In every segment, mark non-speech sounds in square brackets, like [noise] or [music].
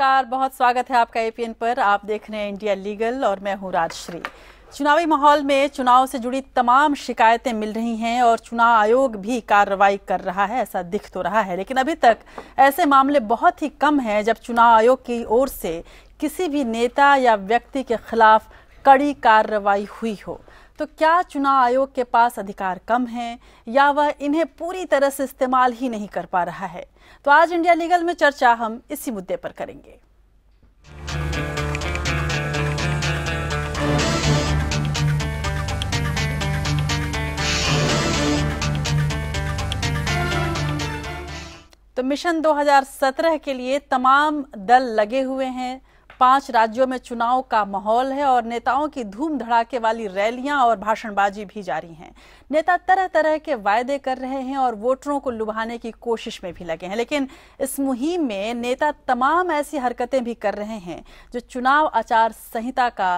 नमस्कार बहुत स्वागत है आपका एपीएन पर आप देख रहे हैं इंडिया लीगल और मैं हूं राजश्री चुनावी माहौल में चुनाव से जुड़ी तमाम शिकायतें मिल रही हैं और चुनाव आयोग भी कार्रवाई कर रहा है ऐसा दिख तो रहा है लेकिन अभी तक ऐसे मामले बहुत ही कम हैं जब चुनाव आयोग की ओर से किसी भी नेता या व्यक्ति के खिलाफ कड़ी कार्रवाई हुई हो तो क्या चुनाव आयोग के पास अधिकार कम हैं या वह इन्हें पूरी तरह से इस्तेमाल ही नहीं कर पा रहा है तो आज इंडिया लीगल में चर्चा हम इसी मुद्दे पर करेंगे तो मिशन 2017 के लिए तमाम दल लगे हुए हैं पांच राज्यों में चुनाव का माहौल है और नेताओं की धूम धड़ाके वाली रैलियां और भाषणबाजी भी जारी हैं नेता तरह तरह के वायदे कर रहे हैं और वोटरों को लुभाने की कोशिश में भी लगे हैं लेकिन इस मुहिम में नेता तमाम ऐसी हरकतें भी कर रहे हैं जो चुनाव आचार संहिता का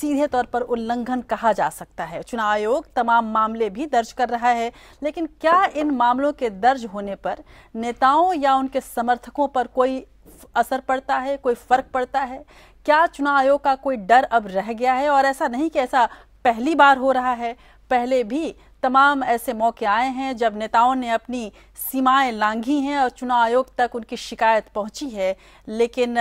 सीधे तौर पर उल्लंघन कहा जा सकता है चुनाव आयोग तमाम मामले भी दर्ज कर रहा है लेकिन क्या इन मामलों के दर्ज होने पर नेताओं या उनके समर्थकों पर कोई असर पड़ता है कोई फ़र्क पड़ता है क्या चुनाव आयोग का कोई डर अब रह गया है और ऐसा नहीं कि ऐसा पहली बार हो रहा है पहले भी तमाम ऐसे मौके आए हैं जब नेताओं ने अपनी सीमाएं लांघी हैं और चुनाव आयोग तक उनकी शिकायत पहुंची है लेकिन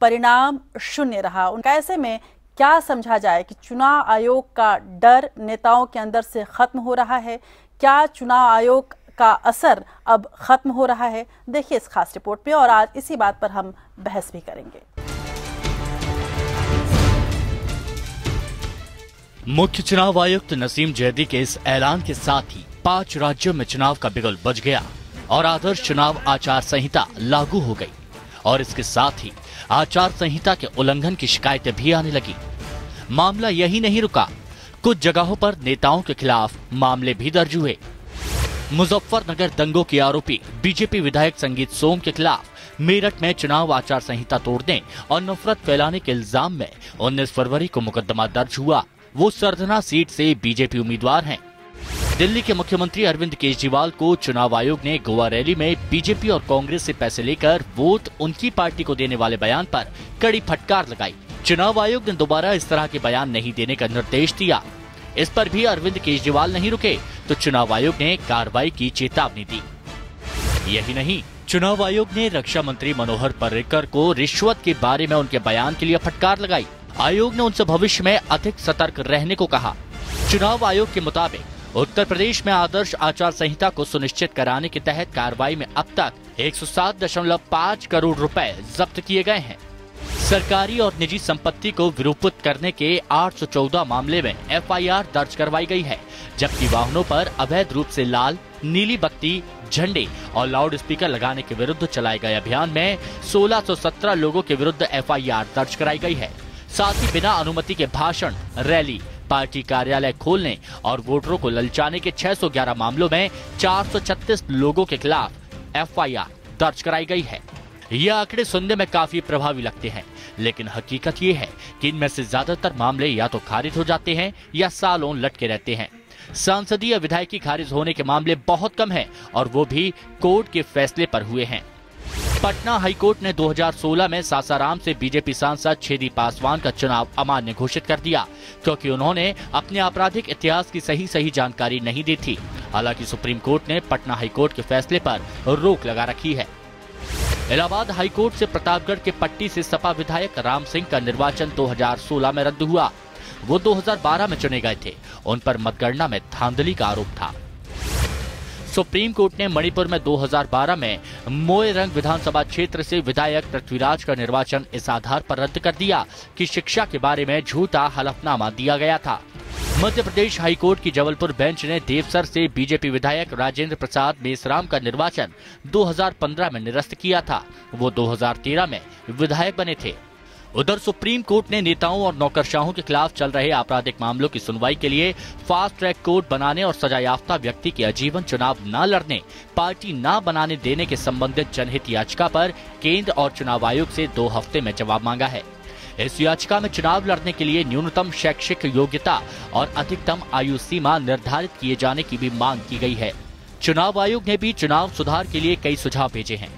परिणाम शून्य रहा उनका ऐसे में क्या समझा जाए कि चुनाव आयोग का डर नेताओं के अंदर से खत्म हो रहा है क्या चुनाव आयोग का असर अब खत्म हो रहा है देखिए इस खास रिपोर्ट में और आज इसी बात पर हम बहस भी करेंगे मुख्य चुनाव आयुक्त नसीम जैदी के इस ऐलान के साथ ही पांच राज्यों में चुनाव का बिगुल बज गया और आदर्श चुनाव आचार संहिता लागू हो गई और इसके साथ ही आचार संहिता के उल्लंघन की शिकायतें भी आने लगी मामला यही नहीं रुका कुछ जगहों पर नेताओं के खिलाफ मामले भी दर्ज हुए मुजफ्फरनगर दंगों के आरोपी बीजेपी विधायक संगीत सोम के खिलाफ मेरठ में चुनाव आचार संहिता तोड़ने और नफरत फैलाने के इल्जाम में उन्नीस फरवरी को मुकदमा दर्ज हुआ वो सरधना सीट से बीजेपी उम्मीदवार हैं। दिल्ली के मुख्यमंत्री अरविंद केजरीवाल को चुनाव आयोग ने गोवा रैली में बीजेपी और कांग्रेस से पैसे लेकर वोट उनकी पार्टी को देने वाले बयान पर कड़ी फटकार लगाई चुनाव आयोग ने दोबारा इस तरह के बयान नहीं देने का निर्देश दिया इस पर भी अरविंद केजरीवाल नहीं रुके तो चुनाव आयोग ने कार्रवाई की चेतावनी दी यही नहीं चुनाव आयोग ने रक्षा मंत्री मनोहर पर्रिकर को रिश्वत के बारे में उनके बयान के लिए फटकार लगाई आयोग ने उनसे भविष्य में अधिक सतर्क रहने को कहा चुनाव आयोग के मुताबिक उत्तर प्रदेश में आदर्श आचार संहिता को सुनिश्चित कराने के तहत कार्रवाई में अब तक एक करोड़ रुपए जब्त किए गए हैं सरकारी और निजी संपत्ति को विरूपित करने के 814 मामले में एफआईआर दर्ज करवाई गई है जबकि वाहनों पर अवैध रूप से लाल नीली बत्ती झंडे और लाउड स्पीकर लगाने के विरुद्ध चलाए गए अभियान में 1617 लोगों के विरुद्ध एफआईआर दर्ज कराई गई है साथ ही बिना अनुमति के भाषण रैली पार्टी कार्यालय खोलने और वोटरों को ललचाने के छह मामलों में चार लोगों के खिलाफ एफ दर्ज कराई गयी है ये आंकड़े सुनने में काफी प्रभावी लगते हैं लेकिन हकीकत ये है कि इनमें से ज्यादातर मामले या तो खारिज हो जाते हैं या सालों लटके रहते हैं सांसदीय विधायकी खारिज होने के मामले बहुत कम हैं और वो भी कोर्ट के फैसले पर हुए हैं पटना हाईकोर्ट ने 2016 में सासाराम से बीजेपी सांसद छेदी पासवान का चुनाव अमान्य घोषित कर दिया क्योंकि उन्होंने अपने आपराधिक इतिहास की सही सही जानकारी नहीं दी थी हालांकि सुप्रीम कोर्ट ने पटना हाईकोर्ट के फैसले पर रोक लगा रखी है इलाहाबाद हाईकोर्ट से प्रतापगढ़ के पट्टी से सपा विधायक राम सिंह का निर्वाचन 2016 में रद्द हुआ वो 2012 में चुने गए थे उन पर मतगणना में धांधली का आरोप था सुप्रीम कोर्ट ने मणिपुर में 2012 में मोयरंग विधानसभा क्षेत्र से विधायक पृथ्वीराज का निर्वाचन इस आधार पर रद्द कर दिया कि शिक्षा के बारे में झूठा हलफनामा दिया गया था मध्य प्रदेश हाईकोर्ट की जबलपुर बेंच ने देवसर से बीजेपी विधायक राजेंद्र प्रसाद मेसराम का निर्वाचन 2015 में निरस्त किया था वो 2013 में विधायक बने थे उधर सुप्रीम कोर्ट ने नेताओं और नौकरशाहों के खिलाफ चल रहे आपराधिक मामलों की सुनवाई के लिए फास्ट ट्रैक कोर्ट बनाने और सजायाफ्ता व्यक्ति के आजीवन चुनाव न लड़ने पार्टी न बनाने देने के संबंधित जनहित याचिका आरोप केंद्र और चुनाव आयोग ऐसी दो हफ्ते में जवाब मांगा है इस याचिका में चुनाव लड़ने के लिए न्यूनतम शैक्षिक योग्यता और अधिकतम आयु सीमा निर्धारित किए जाने की भी मांग की गई है चुनाव आयोग ने भी चुनाव सुधार के लिए कई सुझाव भेजे हैं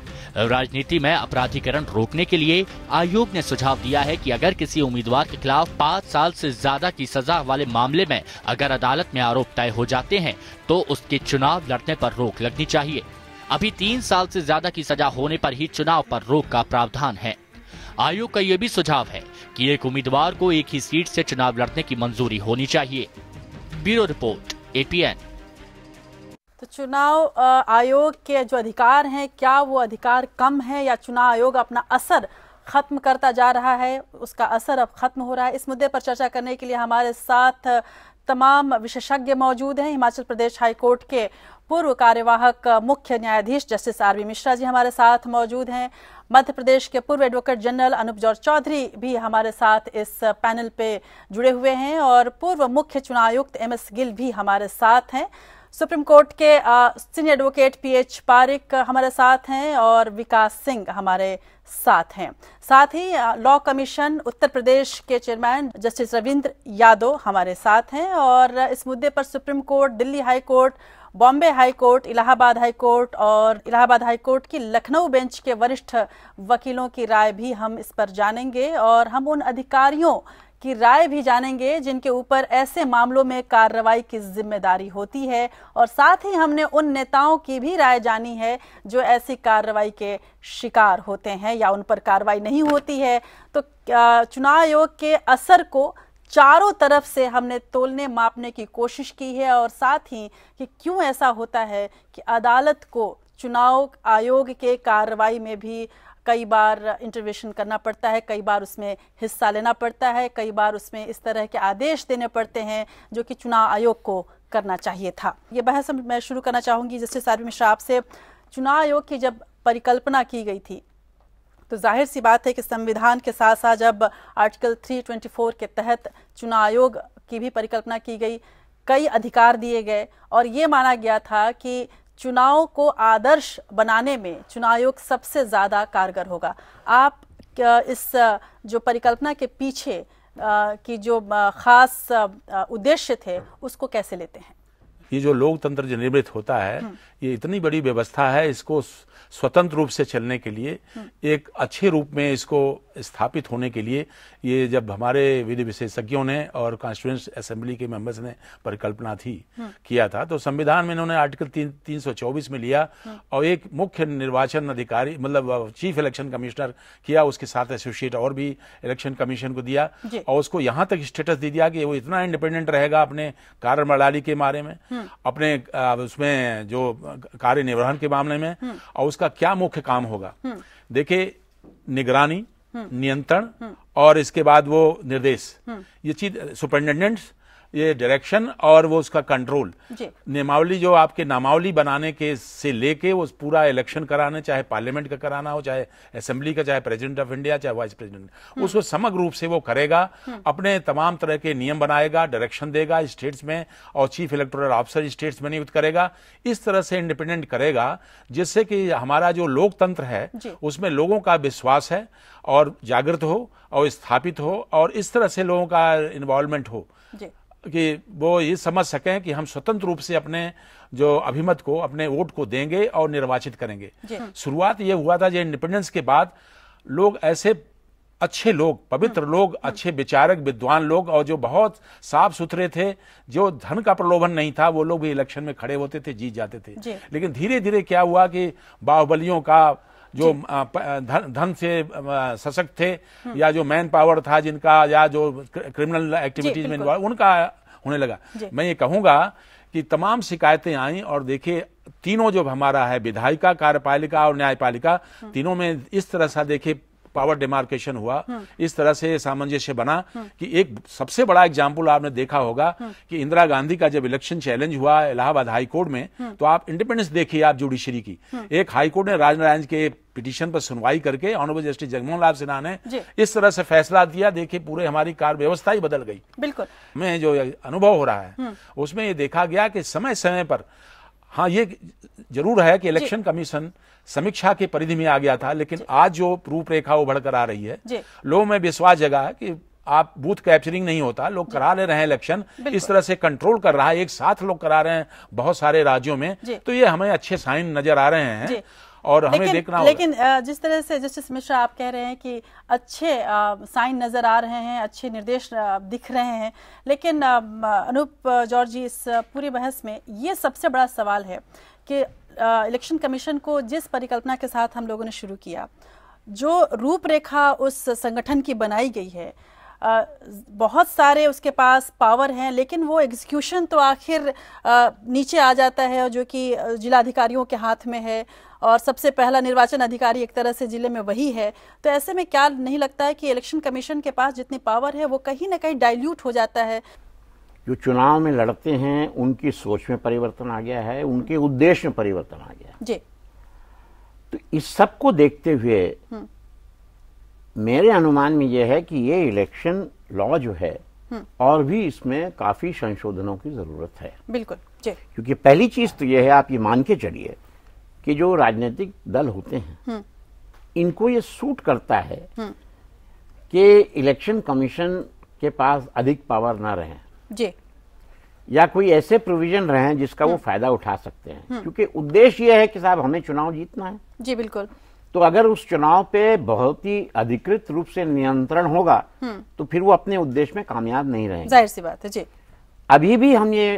राजनीति में अपराधीकरण रोकने के लिए आयोग ने सुझाव दिया है कि अगर किसी उम्मीदवार के खिलाफ पाँच साल से ज्यादा की सजा वाले मामले में अगर अदालत में आरोप तय हो जाते हैं तो उसके चुनाव लड़ने पर रोक लगनी चाहिए अभी तीन साल से ज्यादा की सजा होने पर ही चुनाव पर रोक का प्रावधान है आयोग का ये भी सुझाव है कि एक उम्मीदवार को एक ही सीट से चुनाव लड़ने की मंजूरी होनी चाहिए ब्यूरो रिपोर्ट एपीएन तो चुनाव आयोग के जो अधिकार हैं क्या वो अधिकार कम है या चुनाव आयोग अपना असर खत्म करता जा रहा है उसका असर अब खत्म हो रहा है इस मुद्दे पर चर्चा करने के लिए हमारे साथ तमाम विशेषज्ञ मौजूद हैं हिमाचल प्रदेश हाईकोर्ट के पूर्व कार्यवाहक मुख्य न्यायाधीश justice R B Mishra ji हमारे साथ मौजूद हैं मध्य प्रदेश के पूर्व एडवोकेट जनरल अनूप जौर चौधरी भी हमारे साथ इस पैनल पे जुड़े हुए हैं और पूर्व मुख्य चुनाव आयुक्त एम एस गिल भी हमारे साथ हैं सुप्रीम कोर्ट के senior advocate P H Parikh हमारे साथ हैं और विकास सिंह हमारे साथ हैं साथ ही लॉ कमीशन उत्तर प्रदेश के चेयरमैन जस्टिस रविंद्र यादव हमारे साथ हैं और इस मुद्दे पर supreme court Delhi high court Bombay high court Allahabad high court और इलाहाबाद हाई कोर्ट की लखनऊ बेंच के वरिष्ठ वकीलों की राय भी हम इस पर जानेंगे और हम उन अधिकारियों की राय भी जानेंगे जिनके ऊपर ऐसे मामलों में कार्रवाई की जिम्मेदारी होती है और साथ ही हमने उन नेताओं की भी राय जानी है जो ऐसी कार्रवाई के शिकार होते हैं या उन पर कार्रवाई नहीं होती है तो चुनाव आयोग के असर को चारों तरफ से हमने तोलने मापने की कोशिश की है और साथ ही कि क्यों ऐसा होता है कि अदालत को चुनाव आयोग के कार्रवाई में भी कई बार इंटरवेशन करना पड़ता है कई बार उसमें हिस्सा लेना पड़ता है कई बार उसमें इस तरह के आदेश देने पड़ते हैं जो कि चुनाव आयोग को करना चाहिए था ये बहस मैं शुरू करना चाहूँगी जस्टिस आर मिश्रा आपसे चुनाव आयोग की जब परिकल्पना की गई थी तो जाहिर सी बात है कि संविधान के साथ साथ जब आर्टिकल 324 के तहत चुनाव आयोग की भी परिकल्पना की गई कई अधिकार दिए गए और ये माना गया था कि चुनाव को आदर्श बनाने में चुनाव आयोग सबसे ज़्यादा कारगर होगा आप इस जो परिकल्पना के पीछे की जो खास उद्देश्य थे उसको कैसे लेते हैं ये जो लोकतंत्र जो निर्मित होता है हम्म। ये इतनी बड़ी व्यवस्था है इसको स्वतंत्र रूप से चलने के लिए हम्म। एक अच्छे रूप में इसको स्थापित होने के लिए ये जब हमारे विधि विशेषज्ञों ने और कॉन्स्टिट्यूंस असेंबली के मेंबर्स ने परिकल्पना थी हम्म। किया था तो संविधान में इन्होंने आर्टिकल तीन तीन सौ चौबीस में लिया और एक मुख्य निर्वाचन अधिकारी मतलब चीफ इलेक्शन कमिश्नर किया उसके साथ एसोसिएट और भी इलेक्शन कमीशन को दिया और उसको यहां तक स्टेटस दे दिया कि वो इतना इंडिपेंडेंट रहेगा अपने कार्य प्रणाली के बारे में अपने उसमें जो कार्य निर्वहन के मामले में हम्म। और उसका क्या मुख्य काम होगा हम्म। देखिए निगरानी हम्म। नियंत्रण और इसके बाद वो निर्देश ये चीज सुपरिटेंडेंट्स ये डायरेक्शन और वो उसका कंट्रोल नियमावली जो आपके नामावली बनाने के से लेके वो पूरा इलेक्शन कराने चाहे पार्लियामेंट का कराना हो चाहे असेंबली का चाहे प्रेसिडेंट ऑफ इंडिया चाहे वाइस प्रेसिडेंट हम्म. उसको समग्र रूप से वो करेगा हम्म. अपने तमाम तरह के नियम बनाएगा डायरेक्शन देगा स्टेट्स में और चीफ इलेक्टोरल ऑफिसर स्टेट्स में नियुक्त करेगा इस तरह से इंडिपेंडेंट करेगा जिससे कि हमारा जो लोकतंत्र है उसमें लोगों का विश्वास है और जागृत हो और स्थापित हो और इस तरह से लोगों का इन्वॉल्वमेंट हो कि वो ये समझ सकें कि हम स्वतंत्र रूप से अपने जो अभिमत को अपने वोट को देंगे और निर्वाचित करेंगे शुरुआत ये हुआ था जो इंडिपेंडेंस के बाद लोग ऐसे अच्छे लोग पवित्र हाँ। लोग अच्छे विचारक विद्वान लोग और जो बहुत साफ सुथरे थे जो धन का प्रलोभन नहीं था वो लोग भी इलेक्शन में खड़े होते थे जीत जाते थे लेकिन धीरे धीरे क्या हुआ कि बाहुबलियों का जो धन से सशक्त थे या जो मैन पावर था जिनका या जो क्रिमिनल एक्टिविटीज में उनका होने लगा मैं ये कहूंगा कि तमाम शिकायतें आई और देखिए तीनों जो हमारा है विधायिका कार्यपालिका और न्यायपालिका हाँ। तीनों में इस तरह से देखिए पावर डिमार्केशन हुआ हाँ। इस तरह से सामंजस्य बना हाँ। कि एक सबसे बड़ा एग्जाम्पल आपने देखा होगा हाँ। कि इंदिरा गांधी का जब इलेक्शन चैलेंज हुआ इलाहाबाद हाईकोर्ट में तो आप इंडिपेंडेंस देखिए आप जुडिशरी की एक हाईकोर्ट ने राजनारायण के पिटीशन पर सुनवाई करके ऑनरेबल जस्टिस जगमोहन लाल सिन्हा ने इस तरह से फैसला दिया देखिए पूरे हमारी कार्य व्यवस्था ही बदल गई बिल्कुल में जो अनुभव हो रहा है उसमें ये देखा गया कि समय समय पर हाँ ये जरूर है कि इलेक्शन कमीशन समीक्षा की परिधि में आ गया था लेकिन आज जो रूपरेखा उभर कर आ रही है लोगों में विश्वास जगा है कि आप बूथ कैप्चरिंग नहीं होता लोग करा ले रहे हैं इलेक्शन इस तरह से कंट्रोल कर रहा है एक साथ लोग करा रहे हैं बहुत सारे राज्यों में तो ये हमें अच्छे साइन नजर आ रहे हैं और हमें देखना लेकिन जिस तरह से जस्टिस मिश्रा आप कह रहे हैं कि अच्छे साइन नजर आ रहे हैं अच्छे निर्देश दिख रहे हैं लेकिन अनूप जॉर्जी इस पूरी बहस में ये सबसे बड़ा सवाल है कि इलेक्शन कमीशन को जिस परिकल्पना के साथ हम लोगों ने शुरू किया जो रूपरेखा उस संगठन की बनाई गई है आ, बहुत सारे उसके पास पावर हैं लेकिन वो एग्जीक्यूशन तो आखिर नीचे आ जाता है जो कि जिलाधिकारियों के हाथ में है और सबसे पहला निर्वाचन अधिकारी एक तरह से जिले में वही है तो ऐसे में क्या नहीं लगता है कि इलेक्शन कमीशन के पास जितनी पावर है वो कहीं ना कहीं डाइल्यूट हो जाता है जो चुनाव में लड़ते हैं उनकी सोच में परिवर्तन आ गया है उनके उद्देश्य में परिवर्तन आ गया जी तो इस सब को देखते हुए हम्म। मेरे अनुमान में यह है कि ये इलेक्शन लॉ जो है हम्म। और भी इसमें काफी संशोधनों की जरूरत है बिल्कुल जी क्योंकि पहली चीज तो यह है आप ये मान के चलिए कि जो राजनीतिक दल होते हैं हम्म। इनको ये सूट करता है कि इलेक्शन कमीशन के पास अधिक पावर ना रहे जी या कोई ऐसे प्रोविजन रहे जिसका वो हम्म। फायदा उठा सकते हैं हम्म। क्योंकि उद्देश्य यह है कि साहब हमें चुनाव जीतना है जी बिल्कुल तो अगर उस चुनाव पे बहुत ही अधिकृत रूप से नियंत्रण होगा हम्म। तो फिर वो अपने उद्देश्य में कामयाब नहीं रहे जाहिर सी बात है जी अभी भी हम ये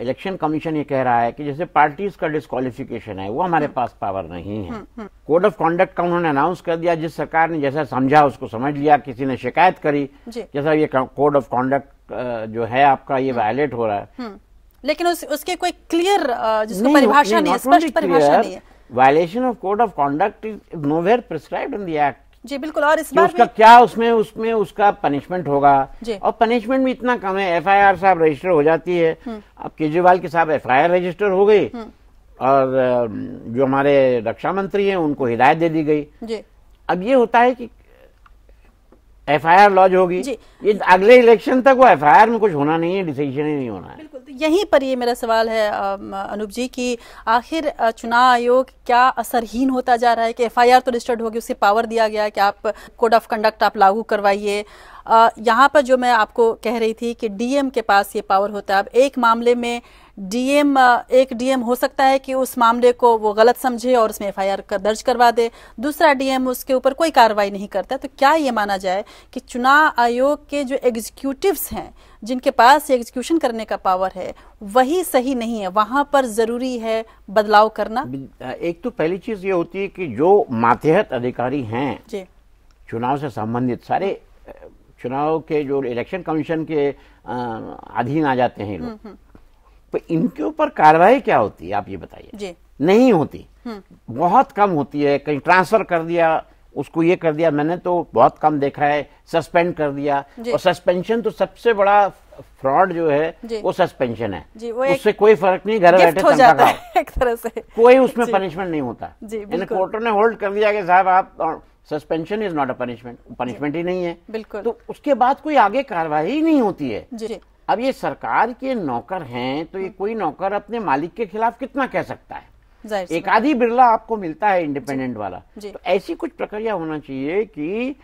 इलेक्शन कमीशन ये कह रहा है कि जैसे पार्टीज का डिस्कालिफिकेशन है वो हमारे पास पावर नहीं है कोड ऑफ कॉन्डक्ट का उन्होंने अनाउंस कर दिया जिस सरकार ने जैसा समझा उसको समझ लिया किसी ने शिकायत करी जैसा ये कोड ऑफ कॉन्डक्ट जो है आपका ये वायलेट हम्म। हो रहा है हम्म। लेकिन उस, उसके कोई क्लियर जिसको परिभाषा नहीं, नहीं, नहीं नहीं है violation of code of conduct is nowhere prescribe in the act जी बिल्कुल और इस बार उसका क्या उसमें उसमें उसका पनिशमेंट होगा और पनिशमेंट भी इतना कम है एफ आई आर साहब रजिस्टर हो जाती है हम्म। अब केजरीवाल के साहब एफ आई आर रजिस्टर हो गई हम्म। और जो हमारे रक्षा मंत्री हैं उनको हिदायत दे दी गई अब ये होता है कि एफ आई आर लॉज होगी ये अगले इलेक्शन तक वो एफ आई आर में कुछ होना नहीं है डिसीजन ही नहीं होना है बिल्कुल तो यहीं पर ये मेरा सवाल है अनूप जी की आखिर चुनाव आयोग क्या असरहीन होता जा रहा है कि एफ आई आर तो रजिस्टर्ड होगी उससे पावर दिया गया कि आप कोड ऑफ कंडक्ट आप लागू करवाइए यहाँ पर जो मैं आपको कह रही थी कि डीएम के पास ये पावर होता है अब एक मामले में डीएम एक डीएम हो सकता है कि उस मामले को वो गलत समझे और उसमें एफआईआर कर दर्ज करवा दे दूसरा डीएम उसके ऊपर कोई कार्रवाई नहीं करता तो क्या ये माना जाए कि चुनाव आयोग के जो एग्जीक्यूटिव्स हैं जिनके पास एग्जीक्यूशन करने का पावर है वही सही नहीं है वहां पर जरूरी है बदलाव करना एक तो पहली चीज ये होती है कि जो मातहत अधिकारी हैं चुनाव से संबंधित सारे चुनाव के जो इलेक्शन कमीशन के अधीन आ जाते हैं लोग हम्म, हम्म। तो इनके ऊपर कार्रवाई क्या होती है आप ये बताइए नहीं होती हम्म। बहुत कम होती है कहीं ट्रांसफर कर दिया उसको ये कर दिया मैंने तो बहुत कम देखा है सस्पेंड कर दिया और सस्पेंशन तो सबसे बड़ा फ्रॉड जो है वो सस्पेंशन है जी, वो उससे कोई फर्क नहीं घर बैठे हो एक तरह से कोई उसमें पनिशमेंट नहीं होता कोर्टों ने होल्ड कर दिया कि साहब आप suspension is not a punishment punishment ही नहीं है बिल्कुल तो उसके बाद कोई आगे कार्रवाई नहीं होती है अब ये सरकार के नौकर हैं तो ये कोई नौकर अपने मालिक के खिलाफ कितना कह सकता है एक आधी बिरला आपको मिलता है इंडिपेंडेंट वाला तो ऐसी कुछ प्रक्रिया होना चाहिए कि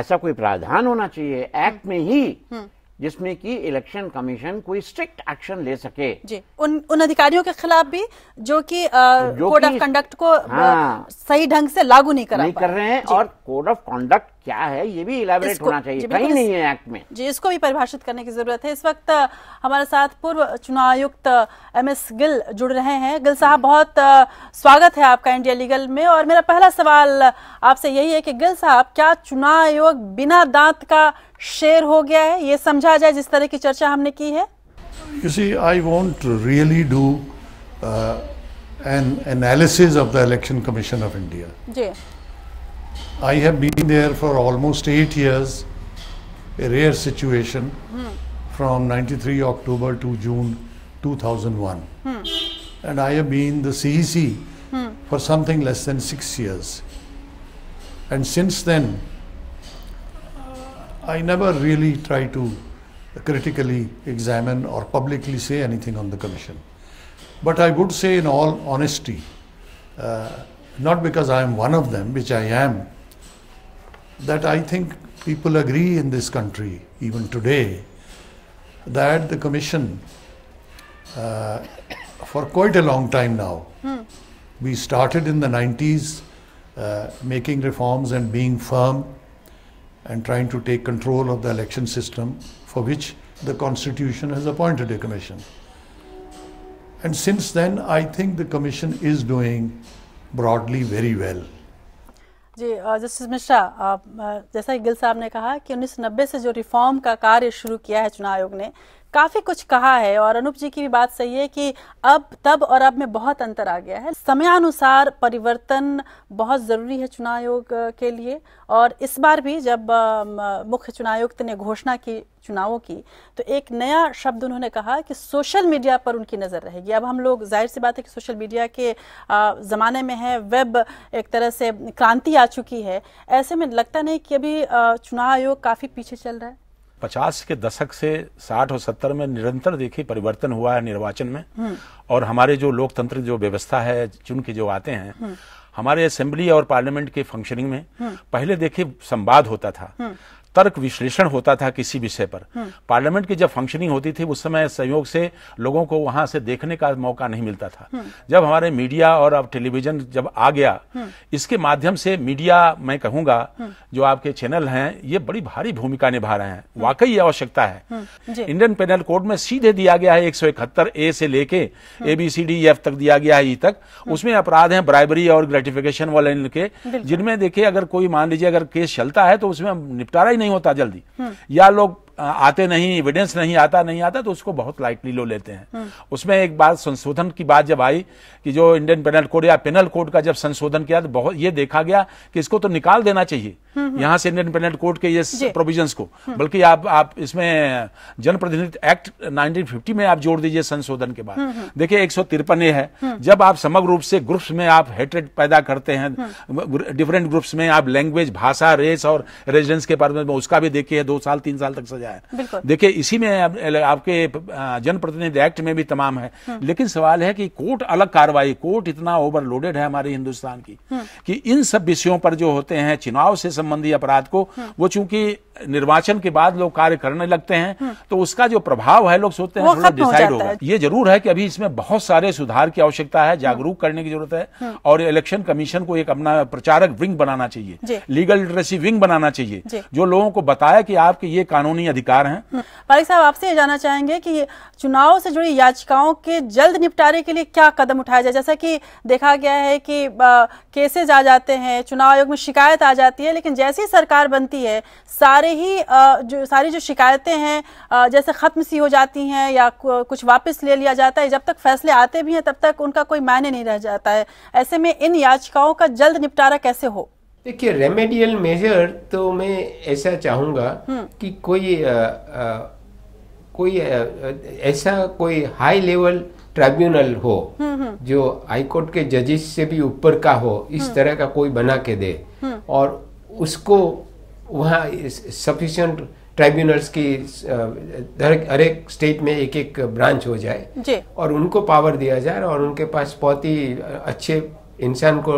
ऐसा कोई प्रावधान होना चाहिए एक्ट हम्म। में ही हम्म। जिसमें कि इलेक्शन कमीशन कोई स्ट्रिक्ट एक्शन ले सके जी उन उन अधिकारियों के खिलाफ भी जो कि कोड ऑफ कंडक्ट को हाँ, सही ढंग से लागू नहीं, नहीं कर रहे हैं और कोड ऑफ कंडक्ट क्या है ये भी इलेबरेट होना चाहिए कहीं नहीं है एक्ट में जी इसको भी परिभाषित करने की जरूरत है इस वक्त हमारे साथ पूर्व चुनाव आयुक्त एम एस गिल जुड़ रहे हैं गिल साहब बहुत स्वागत है आपका इंडिया लीगल में और मेरा पहला सवाल आपसे यही है कि गिल साहब क्या चुनाव आयोग बिना दांत का शेर हो गया है ये समझा जाए जिस तरह की चर्चा हमने की है I want really do an analysis of the election commission of India जी I have been there for almost eight years, a rare situation, hmm. from 93 October to June 2001. Hmm. And I have been the CEC hmm. for something less than six years. And since then, I never really try to critically examine or publicly say anything on the Commission. But I would say, in all honesty, uh, not because I am one of them, which I am, that I think people agree in this country, even today, that the Commission, uh, for quite a long time now, hmm. we started in the 90s uh, making reforms and being firm and trying to take control of the election system for which the Constitution has appointed a Commission. And since then, I think the Commission is doing broadly very well. जी justice Mishra जैसा गिल साहब ने कहा कि 1990 से जो reform का कार्य शुरू किया है चुनाव आयोग ने काफी कुछ कहा है और अनूप जी की भी बात सही है कि अब तब और अब में बहुत अंतर आ गया है समयानुसार परिवर्तन बहुत जरूरी है चुनाव आयोग के लिए और इस बार भी जब मुख्य चुनाव आयुक्त ने घोषणा की चुनावों की तो एक नया शब्द उन्होंने कहा कि सोशल मीडिया पर उनकी नज़र रहेगी अब हम लोग जाहिर सी बात है कि सोशल मीडिया के ज़माने में है वेब एक तरह से क्रांति आ चुकी है ऐसे में लगता नहीं कि अभी चुनाव आयोग काफ़ी पीछे चल रहा है पचास के दशक से साठ और सत्तर में निरंतर देखिए परिवर्तन हुआ है निर्वाचन में हम्म। और हमारे जो लोकतंत्र जो व्यवस्था है चुन के जो आते हैं हम्म। हमारे असेंबली और पार्लियामेंट के फंक्शनिंग में हम्म। पहले देखिए संवाद होता था तर्क विश्लेषण होता था किसी विषय पर हम्म। पार्लियामेंट की जब फंक्शनिंग होती थी उस समय सहयोग से लोगों को वहां से देखने का मौका नहीं मिलता था हम्म। जब हमारे मीडिया और अब टेलीविजन जब आ गया हम्म। इसके माध्यम से मीडिया मैं कहूंगा जो आपके चैनल हैं ये बड़ी भारी भूमिका निभा रहे हैं वाकई आवश्यकता है इंडियन पेनल कोड में सीधे दिया गया है एक ए से लेके A B C D F तक दिया गया है ई e तक उसमें अपराध है ब्राइबरी और ग्रेटिफिकेशन वाले इनके जिनमें देखिए अगर कोई मान लीजिए अगर केस चलता है तो उसमें निपटारा ही नहीं होता जल्दी हम्म। या लोग आते नहीं एविडेंस नहीं आता नहीं आता तो उसको बहुत लाइटली लो लेते हैं हम्म। उसमें एक बात संशोधन की बात जब आई कि जो इंडियन पेनल कोड या पेनल कोड का जब संशोधन किया तो बहुत ये देखा गया कि इसको तो निकाल देना चाहिए हम्म, हम्म। यहाँ से इंडियन पेनल कोड के ये प्रोविजन को बल्कि आप आप इसमें जनप्रतिनिधि एक्ट 1950 में आप जोड़ दीजिए संशोधन के बाद देखिए एक सौ तिरपन है जब आप समग्र रूप से ग्रुप्स में आप हेट्रेड पैदा करते हैं डिफरेंट ग्रुप्स में आप लैंग्वेज भाषा रेस और रेजिडेंस के बारे में उसका भी देखिए दो साल तीन साल तक सजा है देखिए इसी में आपके जनप्रतिनिधि एक्ट में भी तमाम है हम्म। लेकिन सवाल है कि कोर्ट अलग कार्रवाई कोर्ट इतना ओवरलोडेड है हमारे हिंदुस्तान की हम्म। कि इन सब विषयों पर जो होते हैं चुनाव से संबंधी अपराध को हम्म। वो चूंकि निर्वाचन के बाद लोग कार्य करने लगते हैं तो उसका जो प्रभाव है लोग सोचते हैं थोड़ा डिसाइड होगा ये जरूर है कि अभी इसमें बहुत सारे सुधार की आवश्यकता है जागरूक करने की जरूरत है और इलेक्शन कमीशन को एक अपना प्रचारक विंग बनाना चाहिए लीगल लिटरेसी विंग बनाना चाहिए जो लोगों को बताया कि आपके ये कानूनी अधिकार हैं पारिक हम्म। साहब आपसे ये जानना चाहेंगे कि चुनाव से जुड़ी याचिकाओं के जल्द निपटारे के लिए क्या कदम उठाया जाए जैसा कि देखा गया है कि केसेज आ जाते हैं चुनाव आयोग में शिकायत आ जाती है लेकिन जैसी सरकार बनती है सारे ही जो सारी जो शिकायतें हैं जैसे ख़त्म सी हो जाती हैं या कुछ वापस ले लिया जाता है जब तक फैसले आते भी हैं तब तक उनका कोई मायने नहीं रह जाता है ऐसे में इन याचिकाओं का जल्द निपटारा कैसे हो देखिए रेमेडियल मेजर तो मैं ऐसा चाहूंगा हम्म। कि कोई आ, आ, कोई ऐसा कोई हाई लेवल ट्राइब्यूनल हो हम्म, हम्म। जो हाईकोर्ट के जजेस से भी ऊपर का हो इस तरह का कोई बना के दे और उसको वहाँ सफिशियंट ट्राइब्यूनल्स की हर एक स्टेट में एक एक ब्रांच हो जाए और उनको पावर दिया जाए और उनके पास बहुत ही अच्छे इंसान को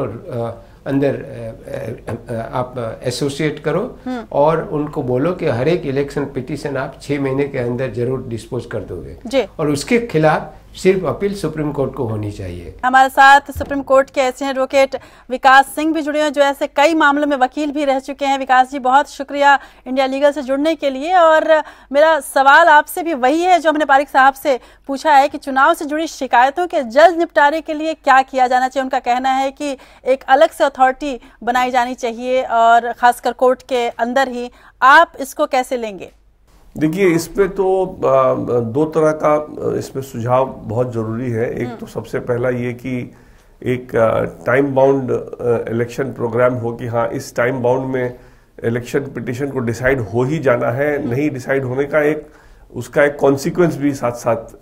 अंदर आप एसोसिएट करो हम्म। और उनको बोलो कि हर एक इलेक्शन पिटीशन आप छह महीने के अंदर जरूर डिस्पोज कर दोगे और उसके खिलाफ सिर्फ अपील सुप्रीम कोर्ट को होनी चाहिए हमारे साथ सुप्रीम कोर्ट के ऐसे एडवोकेट विकास सिंह भी जुड़े हैं जो ऐसे कई मामलों में वकील भी रह चुके हैं विकास जी बहुत शुक्रिया इंडिया लीगल से जुड़ने के लिए और मेरा सवाल आपसे भी वही है जो हमने पारिक साहब से पूछा है कि चुनाव से जुड़ी शिकायतों के जल्द निपटारे के लिए क्या किया जाना चाहिए उनका कहना है कि एक अलग से अथॉरिटी बनाई जानी चाहिए और खासकर कोर्ट के अंदर ही आप इसको कैसे लेंगे देखिए इस पे तो दो तरह का इसमें सुझाव बहुत ज़रूरी है एक हम्म। तो सबसे पहला ये कि एक टाइम बाउंड इलेक्शन प्रोग्राम हो कि हाँ इस टाइम बाउंड में इलेक्शन पिटिशन को डिसाइड हो ही जाना है हम्म। नहीं डिसाइड होने का एक उसका एक कॉन्सिक्वेंस भी साथ साथ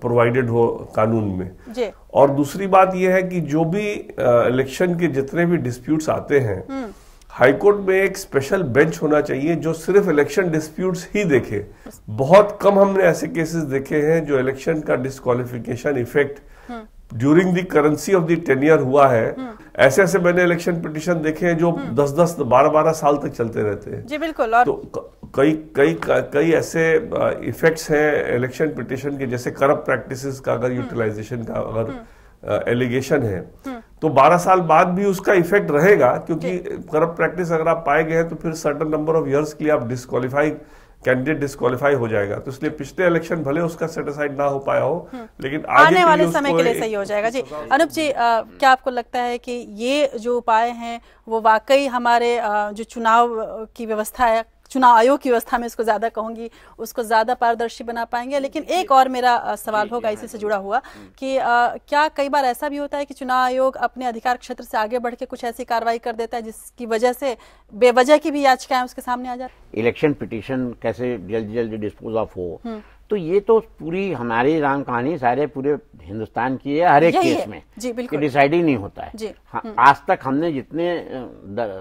प्रोवाइडेड हो कानून में और दूसरी बात यह है कि जो भी इलेक्शन के जितने भी डिस्प्यूट्स आते हैं हम्म। हाईकोर्ट में एक स्पेशल बेंच होना चाहिए जो सिर्फ इलेक्शन डिस्प्यूट्स ही देखे बहुत कम हमने ऐसे केसेस देखे हैं जो इलेक्शन का disqualification effect during the currency of the tenure हुआ है ऐसे ऐसे मैंने इलेक्शन पिटिशन देखे हैं जो दस दस बारह बारह साल तक चलते रहते हैं जी बिल्कुल और... तो कई कई कई ऐसे इफेक्ट्स हैं इलेक्शन पिटिशन के जैसे करप्ट प्रैक्टिसेस का अगर यूटिलाइजेशन हम्म। का अगर एलिगेशन है हम्म। तो 12 साल बाद भी उसका इफेक्ट रहेगा क्योंकि करप्ट प्रैक्टिस अगर आप पाए गए हैं तो फिर सर्टन नंबर ऑफ ईयर्स के लिए आप डिस्कालीफाई कैंडिडेट डिस्कालीफाई हो जाएगा तो इसलिए पिछले इलेक्शन भले उसका सेटिसाइड ना हो पाया हो हम्म। लेकिन आगे आने वाले समय के लिए सही हो जाएगा जी अनुप जी आ, क्या आपको लगता है कि ये जो उपाय हैं वो वाकई हमारे आ, जो चुनाव की व्यवस्था है चुनाव आयोग की व्यवस्था में इसको ज्यादा कहूंगी उसको ज्यादा पारदर्शी बना पाएंगे लेकिन एक और मेरा सवाल होगा इसी हाँ से जुड़ा हुआ हम्म। कि क्या कई बार ऐसा भी होता है कि चुनाव आयोग अपने अधिकार क्षेत्र से आगे बढ़ के कुछ ऐसी कार्रवाई कर देता है जिसकी वजह से बेवजह की भी याचिकाएं उसके सामने आ जाती इलेक्शन पिटिशन कैसे जल्दी जल्दी डिस्पोज ऑफ हो हम्म। तो ये तो पूरी हमारी राम कहानी सारे पूरे हिंदुस्तान की है हर एक केस में डिसाइड ही नहीं होता है हाँ, हम्म। आज तक हमने जितने दर,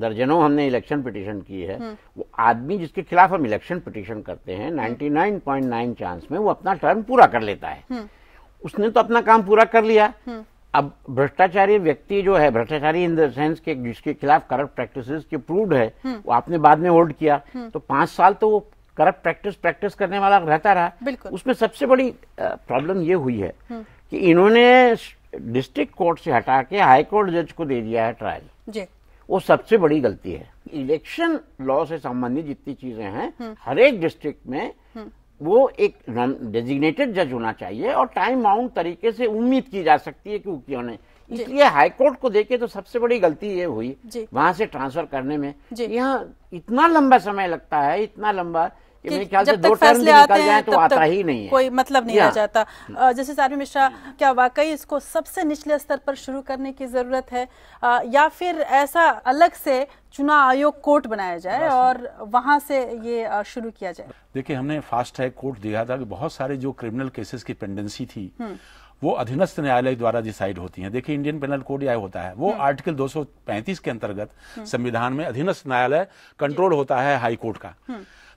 दर्जनों हमने इलेक्शन पिटीशन की है हम्म। वो आदमी जिसके खिलाफ हम इलेक्शन पिटीशन करते हैं 99.9 हम्म। चांस में वो अपना टर्म पूरा कर लेता है उसने तो अपना काम पूरा कर लिया अब भ्रष्टाचारी व्यक्ति जो है भ्रष्टाचारी इन द सेंस के जिसके खिलाफ करप्ट प्रैक्टिसेस के प्रूव्ड है वो आपने बाद में होल्ड किया तो पांच साल तो वो करप्ट प्रैक्टिस प्रैक्टिस करने वाला रहता रहा उसमें सबसे बड़ी प्रॉब्लम ये हुई है हम्म। कि इन्होंने डिस्ट्रिक्ट कोर्ट से हटा के हाई कोर्ट जज को दे दिया है ट्रायल वो सबसे बड़ी गलती है इलेक्शन लॉ से संबंधित जितनी चीजें हैं हम्म। हर एक डिस्ट्रिक्ट में हम्म। वो एक डेजिग्नेटेड जज होना चाहिए और टाइम माउंट तरीके से उम्मीद की जा सकती है कि वो क्यों नहीं इसलिए हाईकोर्ट को देखे तो सबसे बड़ी गलती ये हुई वहां से ट्रांसफर करने में यहाँ इतना लंबा समय लगता है इतना लंबा कि मेरे ख्याल तो आता ही नहीं है कोई मतलब नहीं आ जाता जैसे सारी मिश्रा क्या वाकई इसको सबसे निचले स्तर पर शुरू करने की जरूरत है या फिर ऐसा अलग से चुनाव आयोग कोर्ट बनाया जाए और वहां से ये शुरू किया जाए देखिए हमने फास्ट ट्रैक कोर्ट दिया था कि बहुत सारे जो क्रिमिनल केसेस की पेंडेंसी थी हम्म। वो अधीनस्थ न्यायालय द्वारा डिसाइड होती है देखिए इंडियन पेनल कोड यह होता है वो हम्म। आर्टिकल 235 के अंतर्गत हम्म। संविधान में अधीनस्थ न्यायालय कंट्रोल होता है हाई कोर्ट का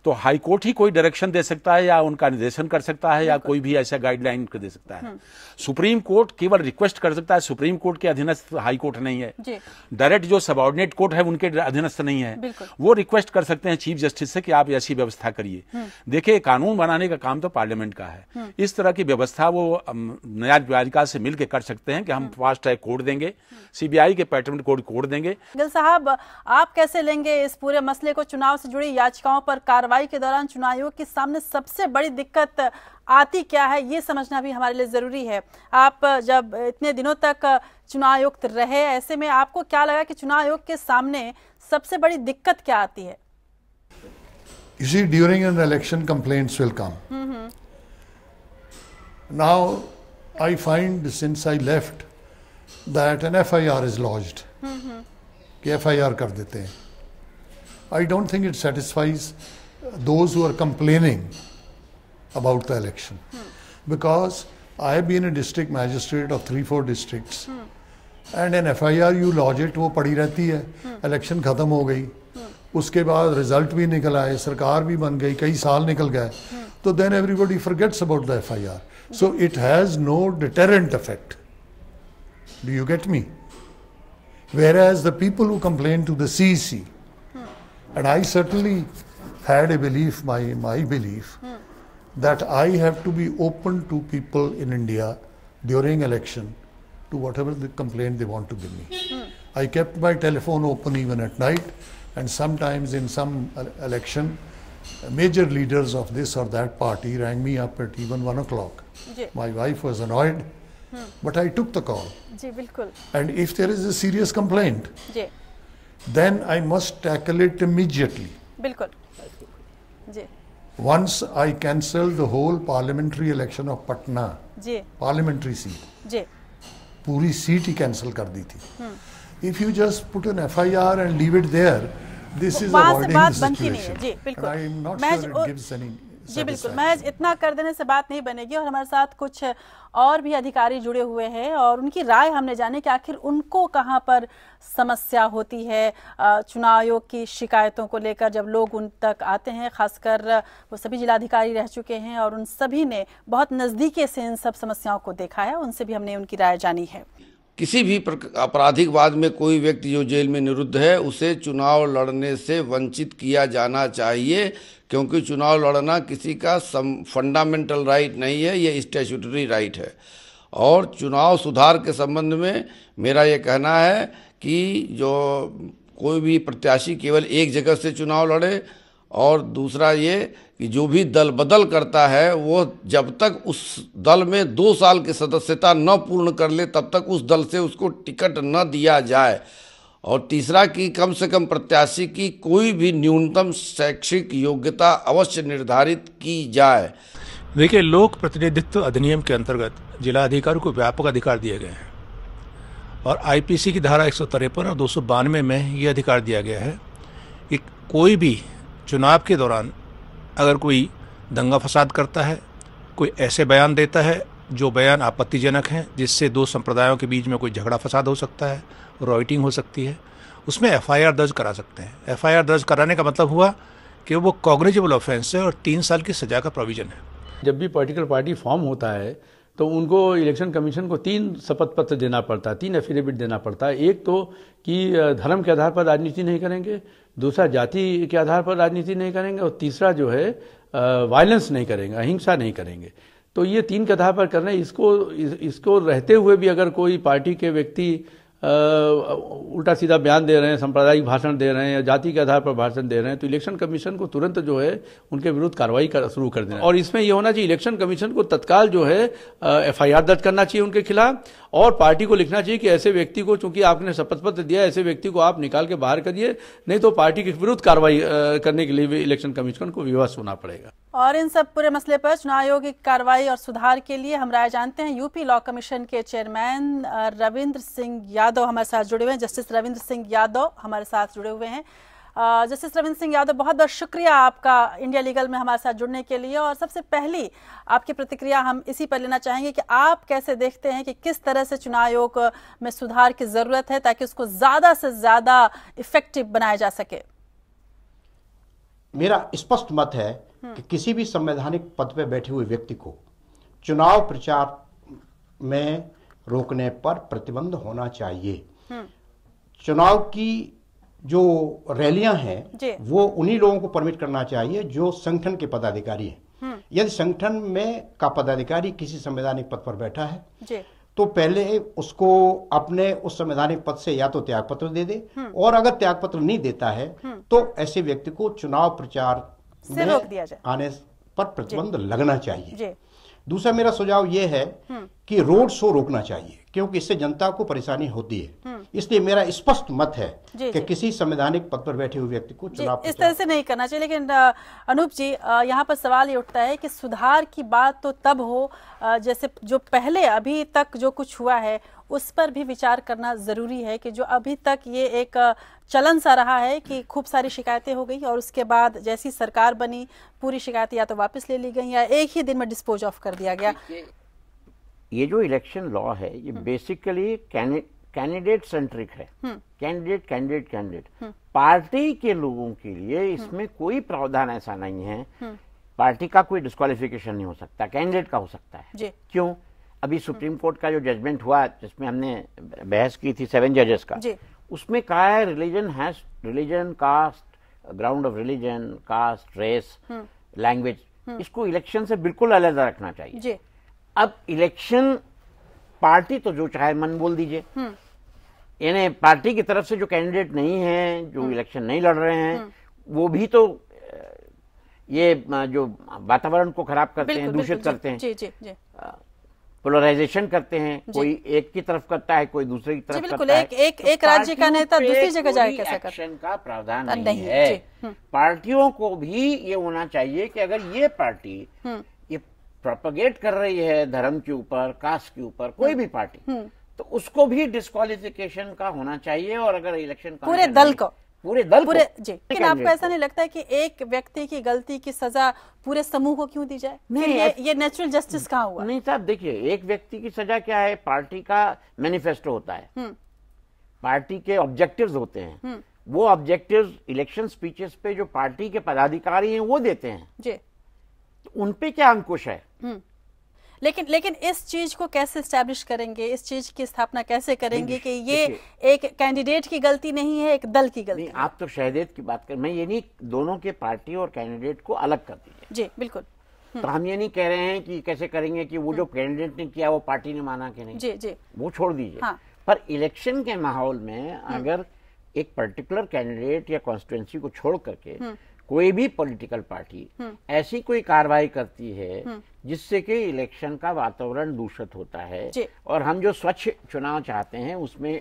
तो हाईकोर्ट ही कोई डायरेक्शन दे सकता है या उनका निर्देशन कर सकता है या कोई भी ऐसा गाइडलाइन दे सकता है हम्म। सुप्रीम कोर्ट केवल रिक्वेस्ट कर सकता है सुप्रीम कोर्ट के अधीनस्थ हाई कोर्ट नहीं है डायरेक्ट जो सबॉर्डिनेट कोर्ट है उनके अधीनस्थ नहीं है वो रिक्वेस्ट कर सकते हैं चीफ जस्टिस से कि आप ऐसी व्यवस्था करिए हम्म। देखिए कानून बनाने का काम तो पार्लियामेंट का है हम्म। इस तरह की व्यवस्था वो न्यायपालिका से मिलकर कर सकते हैं कि हम फास्ट ट्रैक कोर्ट देंगे सीबीआई के पैटर्न कोड कोड देंगे साहब आप कैसे लेंगे इस पूरे मसले को चुनाव से जुड़ी याचिकाओं पर कार्रवाई सुनवाई के दौरान चुनाव आयोग के सामने सबसे बड़ी दिक्कत आती क्या है ये समझना भी हमारे लिए ज़रूरी है आप जब इतने दिनों तक चुनाव आयुक्त रहे ऐसे में आपको क्या लगा कि चुनाव आयोग के सामने सबसे बड़ी दिक्कत क्या आती है You see, during an election, complaints will come. Mm -hmm. Now, I find since I left that an FIR is lodged. Mm -hmm. कि एफ कर देते हैं I don't think it satisfies those who are complaining about the election. Hmm. Because I have been a district magistrate of three, four districts. Hmm. And an F I R you lodge it वो पड़ी रहती है election ख़त्म हो गई उसके बाद result भी निकल आए सरकार भी बन गई कई साल निकल गए तो then everybody forgets about the F I R so it has no deterrent effect do you get me whereas the people who complain to the C C and I certainly had a belief, my, my belief, hmm. that I have to be open to people in India during election to whatever the complaint they want to give me. Hmm. I kept my telephone open even at night, and sometimes in some election, major leaders of this or that party rang me up at even one o'clock. Yeah. My wife was annoyed, hmm. but I took the call. Yeah, and if there is a serious complaint, yeah. then I must tackle it immediately. बिल्कुल once I cancelled the whole parliamentary election of Patna, parliamentary seat, पूरी seat ही cancel कर दी थी if you just put an F I R and leave it there this is avoiding situation I am not sure it gives any जी बिल्कुल महज इतना कर देने से बात नहीं बनेगी और हमारे साथ कुछ और भी अधिकारी जुड़े हुए हैं और उनकी राय हमने जाने कि आखिर उनको कहाँ पर समस्या होती है चुनाव आयोग की शिकायतों को लेकर जब लोग उन तक आते हैं खासकर वो सभी जिलाधिकारी रह चुके हैं और उन सभी ने बहुत नज़दीके से इन सब समस्याओं को देखा है उनसे भी हमने उनकी राय जानी है किसी भी आपराधिक वाद में कोई व्यक्ति जो जेल में निरुद्ध है उसे चुनाव लड़ने से वंचित किया जाना चाहिए क्योंकि चुनाव लड़ना किसी का सम फंडामेंटल राइट नहीं है यह स्टेचूटरी राइट है और चुनाव सुधार के संबंध में मेरा ये कहना है कि जो कोई भी प्रत्याशी केवल एक जगह से चुनाव लड़े और दूसरा ये कि जो भी दल बदल करता है वो जब तक उस दल में दो साल की सदस्यता न पूर्ण कर ले तब तक उस दल से उसको टिकट न दिया जाए और तीसरा कि कम से कम प्रत्याशी की कोई भी न्यूनतम शैक्षिक योग्यता अवश्य निर्धारित की जाए देखिए लोक प्रतिनिधित्व अधिनियम के अंतर्गत जिला अधिकारी को व्यापक अधिकार दिए गए हैं और आईपीसी की धारा एक और दो में, में ये अधिकार दिया गया है कि कोई भी चुनाव के दौरान अगर कोई दंगा फसाद करता है कोई ऐसे बयान देता है जो बयान आपत्तिजनक हैं जिससे दो संप्रदायों के बीच में कोई झगड़ा फसाद हो सकता है रॉइटिंग हो सकती है उसमें एफआईआर दर्ज करा सकते हैं एफआईआर दर्ज कराने का मतलब हुआ कि वो कॉग्रेजिबल ऑफेंस है और तीन साल की सजा का प्रोविजन है जब भी पॉलिटिकल पार्टी फॉर्म होता है तो उनको इलेक्शन कमीशन को तीन शपथ पत्र देना पड़ता है तीन एफिडेविट देना पड़ता है एक तो कि धर्म के आधार पर राजनीति नहीं करेंगे दूसरा जाति के आधार पर राजनीति नहीं करेंगे और तीसरा जो है वायलेंस नहीं करेंगे अहिंसा नहीं करेंगे तो ये तीन के आधार पर कर रहे हैं इसको इस, इसको रहते हुए भी अगर कोई पार्टी के व्यक्ति उल्टा सीधा बयान दे रहे हैं सांप्रदायिक भाषण दे रहे हैं या जाति के आधार पर भाषण दे रहे हैं तो इलेक्शन कमीशन को तुरंत जो है उनके विरुद्ध कार्रवाई कर, शुरू कर देना और इसमें यह होना चाहिए इलेक्शन कमीशन को तत्काल जो है एफ दर्ज करना चाहिए उनके खिलाफ और पार्टी को लिखना चाहिए कि ऐसे व्यक्ति को चूंकि आपने शपथ पत्र दिया ऐसे व्यक्ति को आप निकाल के बाहर करिए नहीं तो पार्टी के विरुद्ध कार्रवाई करने के लिए भी इलेक्शन कमीशन को विवश होना पड़ेगा और इन सब पूरे मसले पर चुनाव आयोग की कार्रवाई और सुधार के लिए हम राय जानते हैं यूपी लॉ कमीशन के चेयरमैन रविंद्र सिंह यादव हमारे साथ जुड़े हुए हैं जस्टिस रविंद्र सिंह यादव हमारे साथ जुड़े हुए हैं जस्टिस रविंद्र सिंह यादव बहुत बहुत शुक्रिया आपका इंडिया लीगल में हमारे साथ जुड़ने के लिए और सबसे पहली आपकी प्रतिक्रिया हम इसी पर लेना चाहेंगे कि आप कैसे देखते हैं कि किस तरह से चुनाव आयोग में सुधार की ज़रूरत है ताकि उसको ज़्यादा से ज़्यादा इफेक्टिव बनाया जा सके मेरा स्पष्ट मत है हम्म। कि किसी भी संवैधानिक पद पर बैठे हुए व्यक्ति को चुनाव प्रचार में रोकने पर प्रतिबंध होना चाहिए हम्म। चुनाव की जो रैलियां हैं वो उन्हीं लोगों को परमिट करना चाहिए जो संगठन के पदाधिकारी हैं हम्म। यदि संगठन में का पदाधिकारी किसी संवैधानिक पद पर बैठा है तो पहले उसको अपने उस संवैधानिक पद से या तो त्याग पत्र दे दे हम्म। और अगर त्याग पत्र नहीं देता है हम्म। तो ऐसे व्यक्ति को चुनाव प्रचार में रोक दिया जाए आने पर प्रतिबंध लगना चाहिए दूसरा मेरा सुझाव ये है कि रोड शो रोकना चाहिए क्योंकि इससे जनता को परेशानी होती है इसलिए मेरा स्पष्ट मत है कि किसी संवैधानिक पद पर बैठे हुए व्यक्ति को चुनाव इस तरह से नहीं करना चाहिए लेकिन अनूप जी यहाँ पर सवाल ये उठता है कि सुधार की बात तो तब हो जैसे जो पहले अभी तक जो कुछ हुआ है उस पर भी विचार करना ज़रूरी है कि जो अभी तक ये एक चलन सा रहा है कि खूब सारी शिकायतें हो गई और उसके बाद जैसी सरकार बनी पूरी शिकायतें या तो वापस ले ली गई या एक ही दिन में डिस्पोज ऑफ कर दिया गया ये जो इलेक्शन लॉ है ये हम्म। बेसिकली कैंडिडेट सेंट्रिक है हम्म। कैंडिडेट कैंडिडेट कैंडिडेट हम्म। पार्टी के लोगों के लिए हम्म। इसमें कोई प्रावधान ऐसा नहीं है पार्टी का कोई डिस्कालिफिकेशन नहीं हो सकता कैंडिडेट का हो सकता है क्यों अभी सुप्रीम कोर्ट का जो जजमेंट हुआ जिसमें हमने बहस की थी सेवन जजेस का उसमें कहा है religion has religion caste ground of religion caste race language इसको इलेक्शन से बिल्कुल अलग रखना चाहिए अब इलेक्शन पार्टी तो जो चाहे मन बोल दीजिए यानी पार्टी की तरफ से जो कैंडिडेट नहीं है जो हम्म। इलेक्शन नहीं लड़ रहे हैं हम्म। वो भी तो ये जो वातावरण को खराब करते हैं दूषित करते हैं पोलराइजेशन करते हैं कोई एक की तरफ करता है कोई दूसरे की तरफ करता एक, है एक, तो एक राज्य का नेता दूसरी जगह जाए कैसे एक्शन का प्रावधान नहीं, नहीं है हम्म। पार्टियों को भी ये होना चाहिए कि अगर ये पार्टी ये प्रोपगेट कर रही है धर्म के ऊपर कास्ट के ऊपर कोई भी पार्टी तो उसको भी डिस्कालिफिकेशन का होना चाहिए और अगर इलेक्शन पूरे दल को पूरे दल पूरे जी लेकिन आपको ऐसा नहीं लगता है कि एक व्यक्ति की गलती की सजा पूरे समूह को क्यों दी जाए नहीं ये, ये नेचुरल जस्टिस कहा हुआ नहीं साहब देखिए एक व्यक्ति की सजा क्या है पार्टी का मैनिफेस्टो होता है हम्म। पार्टी के ऑब्जेक्टिव्स होते हैं हम्म। वो ऑब्जेक्टिव्स इलेक्शन स्पीचेस पे जो पार्टी के पदाधिकारी हैं वो देते हैं जी तो उनपे क्या अंकुश है हम्म। लेकिन लेकिन इस चीज को कैसे स्टैब्लिश करेंगे इस चीज की स्थापना कैसे करेंगे कि ये एक कैंडिडेट की गलती नहीं है एक दल की गलती आप तो शहदेद की बात कर मैं ये नहीं दोनों के पार्टी और कैंडिडेट को अलग कर दीजिए जी बिल्कुल हम्म। तो हम ये नहीं कह रहे हैं कि कैसे करेंगे कि वो जो कैंडिडेट हम्म। ने किया वो पार्टी ने माना कि नहीं जी जी वो छोड़ दीजिए हाँ। पर इलेक्शन के माहौल में हम्म। अगर एक पर्टिकुलर कैंडिडेट या कॉन्स्टिट्युएंसी को छोड़ करके कोई भी पॉलिटिकल पार्टी हम्म। ऐसी कोई कार्रवाई करती है हम्म। जिससे कि इलेक्शन का वातावरण दूषित होता है और हम जो स्वच्छ चुनाव चाहते हैं उसमें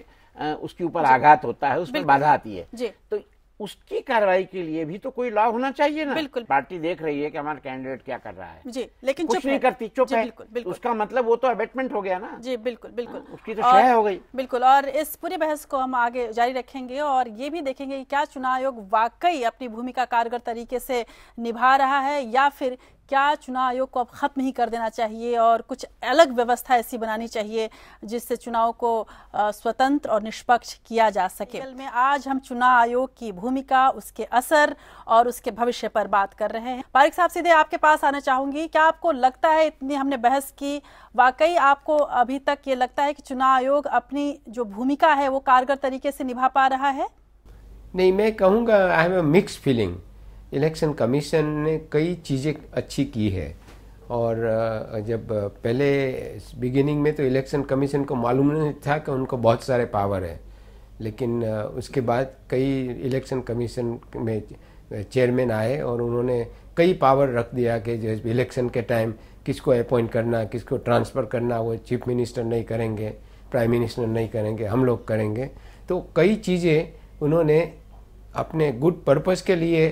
उसके ऊपर आघात होता है उसमें बाधा आती है तो उसकी कार्रवाई के लिए भी तो कोई लॉ होना चाहिए ना बिल्कुल पार्टी देख रही है कि हमारा कैंडिडेट क्या कर रहा है जी लेकिन कुछ नहीं करती चुप है बिल्कुल, बिल्कुल उसका मतलब वो तो अबेटमेंट हो गया ना जी बिल्कुल बिल्कुल हाँ, उसकी तो शह हो गई बिल्कुल और इस पूरी बहस को हम आगे जारी रखेंगे और ये भी देखेंगे क्या चुनाव आयोग वाकई अपनी भूमिका कारगर तरीके से निभा रहा है या फिर क्या चुनाव आयोग को अब ख़त्म ही कर देना चाहिए और कुछ अलग व्यवस्था ऐसी बनानी चाहिए जिससे चुनाव को स्वतंत्र और निष्पक्ष किया जा सके में आज हम चुनाव आयोग की भूमिका उसके असर और उसके भविष्य पर बात कर रहे हैं पारिक साहब सीधे आपके पास आना चाहूंगी क्या आपको लगता है इतनी हमने बहस की वाकई आपको अभी तक ये लगता है कि चुनाव आयोग अपनी जो भूमिका है वो कारगर तरीके से निभा पा रहा है नहीं मैं कहूँगा I have a mix feeling election commission ने कई चीज़ें अच्छी की है और जब पहले बिगिनिंग में तो इलेक्शन कमीशन को मालूम नहीं था कि उनको बहुत सारे पावर है लेकिन उसके बाद कई इलेक्शन कमीशन में चेयरमैन आए और उन्होंने कई पावर रख दिया कि जो इलेक्शन के टाइम किसको अपॉइंट करना किसको ट्रांसफ़र करना वो चीफ मिनिस्टर नहीं करेंगे प्राइम मिनिस्टर नहीं करेंगे हम लोग करेंगे तो कई चीज़ें उन्होंने अपने गुड पर्पज़ के लिए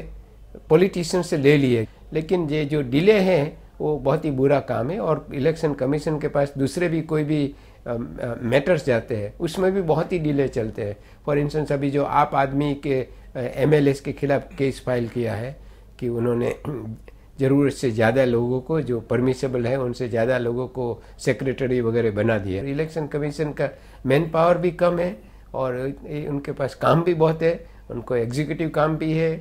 पॉलिटिशियन से ले लिए लेकिन ये जो डिले हैं वो बहुत ही बुरा काम है और इलेक्शन कमीशन के पास दूसरे भी कोई भी मैटर्स जाते हैं उसमें भी बहुत ही डिले चलते हैं फॉर इंस्टेंस अभी जो आप आदमी के एम के खिलाफ केस फाइल किया है कि उन्होंने ज़रूरत से ज़्यादा लोगों को जो परमिसेबल है उनसे ज़्यादा लोगों को सेक्रेटरी वगैरह बना दिया इलेक्शन कमीशन का मैन पावर भी कम है और उनके पास काम भी बहुत है उनको एग्जीक्यूटिव काम भी है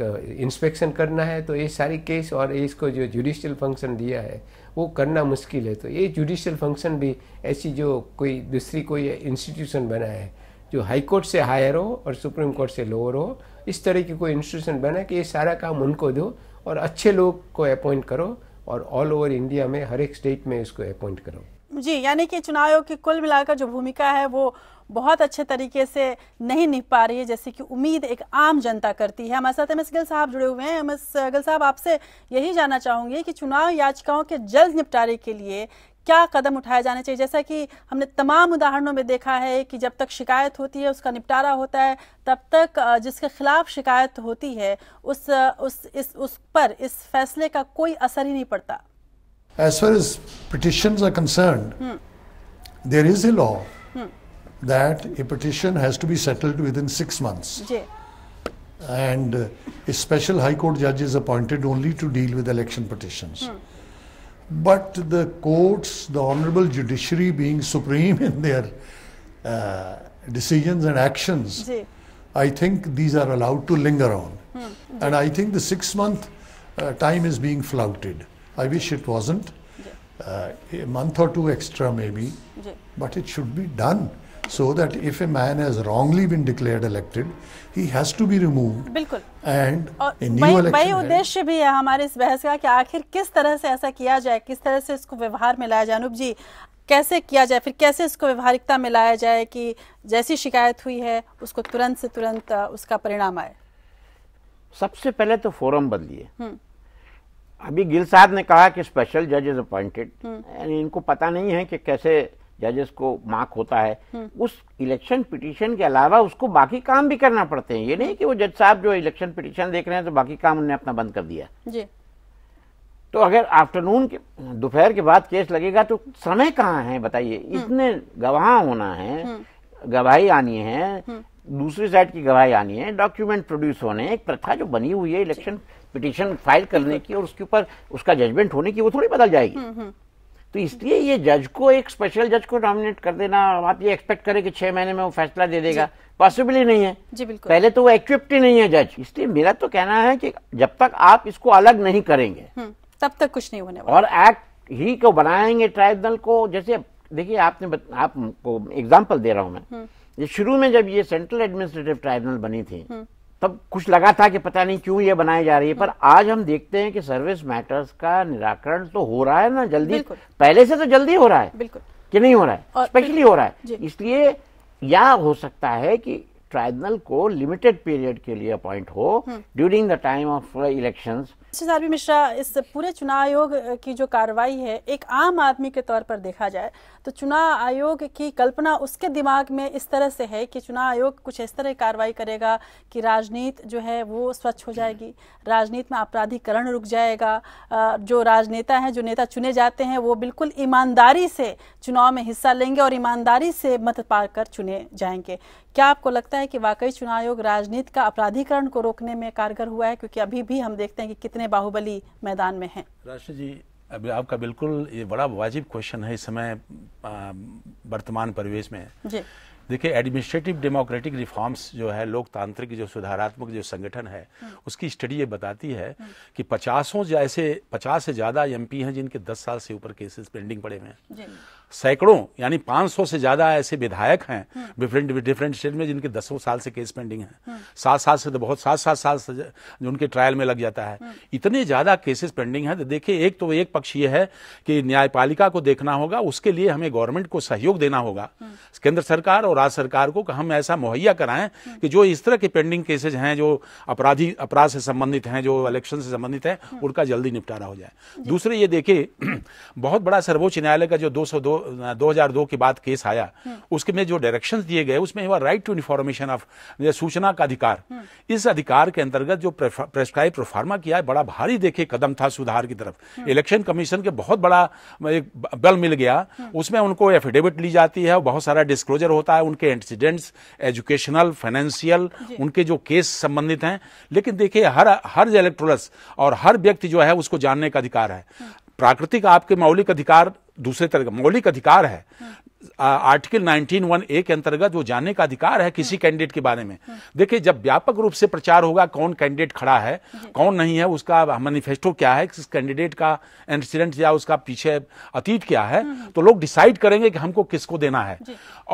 इंस्पेक्शन करना है तो ये सारी केस और इसको जो जुडिशियल फंक्शन दिया है वो करना मुश्किल है तो ये जुडिशियल फंक्शन भी ऐसी जो कोई दूसरी कोई इंस्टीट्यूशन बना है जो हाई कोर्ट से हायर हो और सुप्रीम कोर्ट से लोअर हो इस तरह की कोई इंस्टीट्यूशन बना कि ये सारा काम उनको दो और अच्छे लोग को अपॉइंट करो और ऑल ओवर इंडिया में हर एक स्टेट में इसको अपॉइंट करो जी यानी कि चुनाव आयोग की कुल मिलाकर जो भूमिका है वो बहुत अच्छे तरीके से नहीं निभ पा रही है जैसे कि उम्मीद एक आम जनता करती है हमारे साथ एम एस गिल साहब जुड़े हुए हैं एम एस गिल साहब आपसे यही जानना चाहूंगी कि चुनाव याचिकाओं के जल्द निपटारे के लिए क्या कदम उठाए जाने चाहिए जैसा कि हमने तमाम उदाहरणों में देखा है कि जब तक शिकायत होती है उसका निपटारा होता है तब तक जिसके खिलाफ शिकायत होती है उस उस इस उस पर इस फैसले का कोई असर ही नहीं पड़ता As far as petitions are concerned, hmm. there is a law hmm. that a petition has to be settled within six months. Yeah. And uh, a special High Court judge is appointed only to deal with election petitions. Hmm. But the courts, the honorable judiciary being supreme [laughs] in their uh, decisions and actions, yeah. I think these are allowed to linger on. Hmm. And I think the six month uh, time is being flouted. I wish it wasn't. Uh, a month or two extra maybe, but it should be done so that if a man has wrongly been declared elected, he has to be removed. बिल्कुल. And a new election. वही उद्देश्य भी है हमारे इस बहस का कि आखिर किस तरह से ऐसा किया जाए, किस तरह से इसको व्यवहार में लाया जाए, अनुप जी कैसे किया जाए फिर कैसे इसको व्यवहारिकता में लाया जाए कि जैसी शिकायत हुई है उसको तुरंत से तुरंत उसका परिणाम आए सबसे पहले तो फोरम बदलिए हम्म। अभी गिल साहब ने कहा कि स्पेशल जज इज अपॉइंटेड इनको पता नहीं है कि कैसे जजेस को मार्क होता है हम्म। उस इलेक्शन पिटीशन के अलावा उसको बाकी काम भी करना पड़ते हैं ये हम्म। नहीं कि वो जज साहब जो इलेक्शन पिटीशन देख रहे हैं तो बाकी काम उन्हें अपना बंद कर दिया जी तो अगर आफ्टरनून के दोपहर के बाद केस लगेगा तो समय कहाँ है बताइए हम्म। इतने गवाह होना है गवाही आनी है दूसरी साइड की गवाही आनी है डॉक्यूमेंट प्रोड्यूस होने एक प्रथा जो बनी हुई है इलेक्शन पिटिशन फाइल करने की और उसके ऊपर उसका जजमेंट होने की वो थोड़ी बदल जाएगी हम्म, हम्म। तो इसलिए ये जज को एक स्पेशल जज को नॉमिनेट कर देना आप ये एक्सपेक्ट करें कि छह महीने में वो फैसला दे देगा पॉसिबल ही नहीं है जी बिल्कुल पहले तो वो एक्विप्ट ही नहीं है जज इसलिए मेरा तो कहना है कि जब तक आप इसको अलग नहीं करेंगे हम्म, तब तक कुछ नहीं होने और एक्ट ही को बनाएंगे ट्राइब्यूनल को जैसे देखिए आपने आपको एग्जाम्पल दे रहा हूँ मैं शुरू में जब ये सेंट्रल एडमिनिस्ट्रेटिव ट्राइब्यूनल बनी थी तब कुछ लगा था कि पता नहीं क्यों ये बनाई जा रही है पर हाँ। आज हम देखते हैं कि सर्विस मैटर्स का निराकरण तो हो रहा है ना जल्दी पहले से तो जल्दी हो रहा है बिल्कुल कि नहीं हो रहा है स्पेशली हो रहा है इसलिए या हो सकता है कि ट्राइब्यूनल को लिमिटेड पीरियड के लिए अपॉइंट हो during the time of election Mishra इस पूरे चुनाव आयोग की जो कार्रवाई है एक आम आदमी के तौर पर देखा जाए तो चुनाव आयोग की कल्पना उसके दिमाग में इस तरह से है कि चुनाव आयोग कुछ इस तरह कार्रवाई करेगा कि राजनीति जो है वो स्वच्छ हो जाएगी राजनीति में आपराधिकरण रुक जाएगा जो राजनेता हैं जो नेता चुने जाते हैं वो बिल्कुल ईमानदारी से चुनाव में हिस्सा लेंगे और ईमानदारी से मत पाकर कर चुने जाएंगे क्या आपको लगता है कि वाकई चुनाव आयोग राजनीति का अपराधीकरण को रोकने में कारगर हुआ है क्योंकि अभी भी हम देखते हैं कि कितने बाहुबली मैदान में हैं राष्ट्र जी अभी आपका बिल्कुल ये बड़ा वाजिब क्वेश्चन है इस समय वर्तमान परिवेश में देखिए एडमिनिस्ट्रेटिव डेमोक्रेटिक रिफॉर्म्स जो है लोकतांत्रिक जो सुधारात्मक जो संगठन है हम्म। उसकी स्टडी ये बताती है कि पचासों जैसे पचास से ज़्यादा एमपी हैं जिनके दस साल से ऊपर केसेस पेंडिंग पड़े हुए हैं सैकड़ों यानी 500 से ज्यादा ऐसे विधायक हैं डिफरेंट डिफरेंट स्टेट में जिनके दसों साल से केस पेंडिंग है सात साल से तो बहुत सात सात साल से उनके ट्रायल में लग जाता है हाँ। इतने ज्यादा केसेस पेंडिंग है तो देखिए एक तो एक पक्ष ये है कि न्यायपालिका को देखना होगा उसके लिए हमें गवर्नमेंट को सहयोग देना होगा हाँ। केंद्र सरकार और राज्य सरकार को हम ऐसा मुहैया कराएं हाँ। कि जो इस तरह के पेंडिंग केसेज हैं जो अपराधी अपराध से संबंधित हैं जो इलेक्शन से संबंधित हैं उनका जल्दी निपटारा हो जाए दूसरे ये देखिए [clears throat] बहुत बड़ा सर्वोच्च न्यायालय का जो दो 2002 के बाद केस आया उसके में जो डायरेक्शंस दिए गए उसमें हुआ राइट टू इन्फॉर्मेशन ऑफ सूचना का अधिकार इस अधिकार के अंतर्गत जो प्रेस्क्राइब प्रोफार्मा किया है बड़ा भारी देखे कदम था सुधार की तरफ इलेक्शन कमीशन के बहुत बड़ा एक बल मिल गया उसमें उनको एफिडेविट ली जाती है बहुत सारा डिस्क्लोजर होता है उनके इंसिडेंट्स एजुकेशनल फाइनेंशियल उनके जो केस संबंधित हैं लेकिन देखिए हर हर इलेक्ट्रोलस और हर व्यक्ति जो है उसको जानने का अधिकार है प्राकृतिक आपके मौलिक अधिकार दूसरे तरह का मौलिक अधिकार है आर्टिकल नाइनटीन वन ए के अंतर्गत वो जानने का अधिकार है किसी कैंडिडेट के बारे में देखिए जब व्यापक रूप से प्रचार होगा कौन कैंडिडेट खड़ा है कौन नहीं है उसका मैनिफेस्टो क्या है किस कैंडिडेट का इंसिडेंट या उसका पीछे अतीत क्या है तो लोग डिसाइड करेंगे कि हमको किसको देना है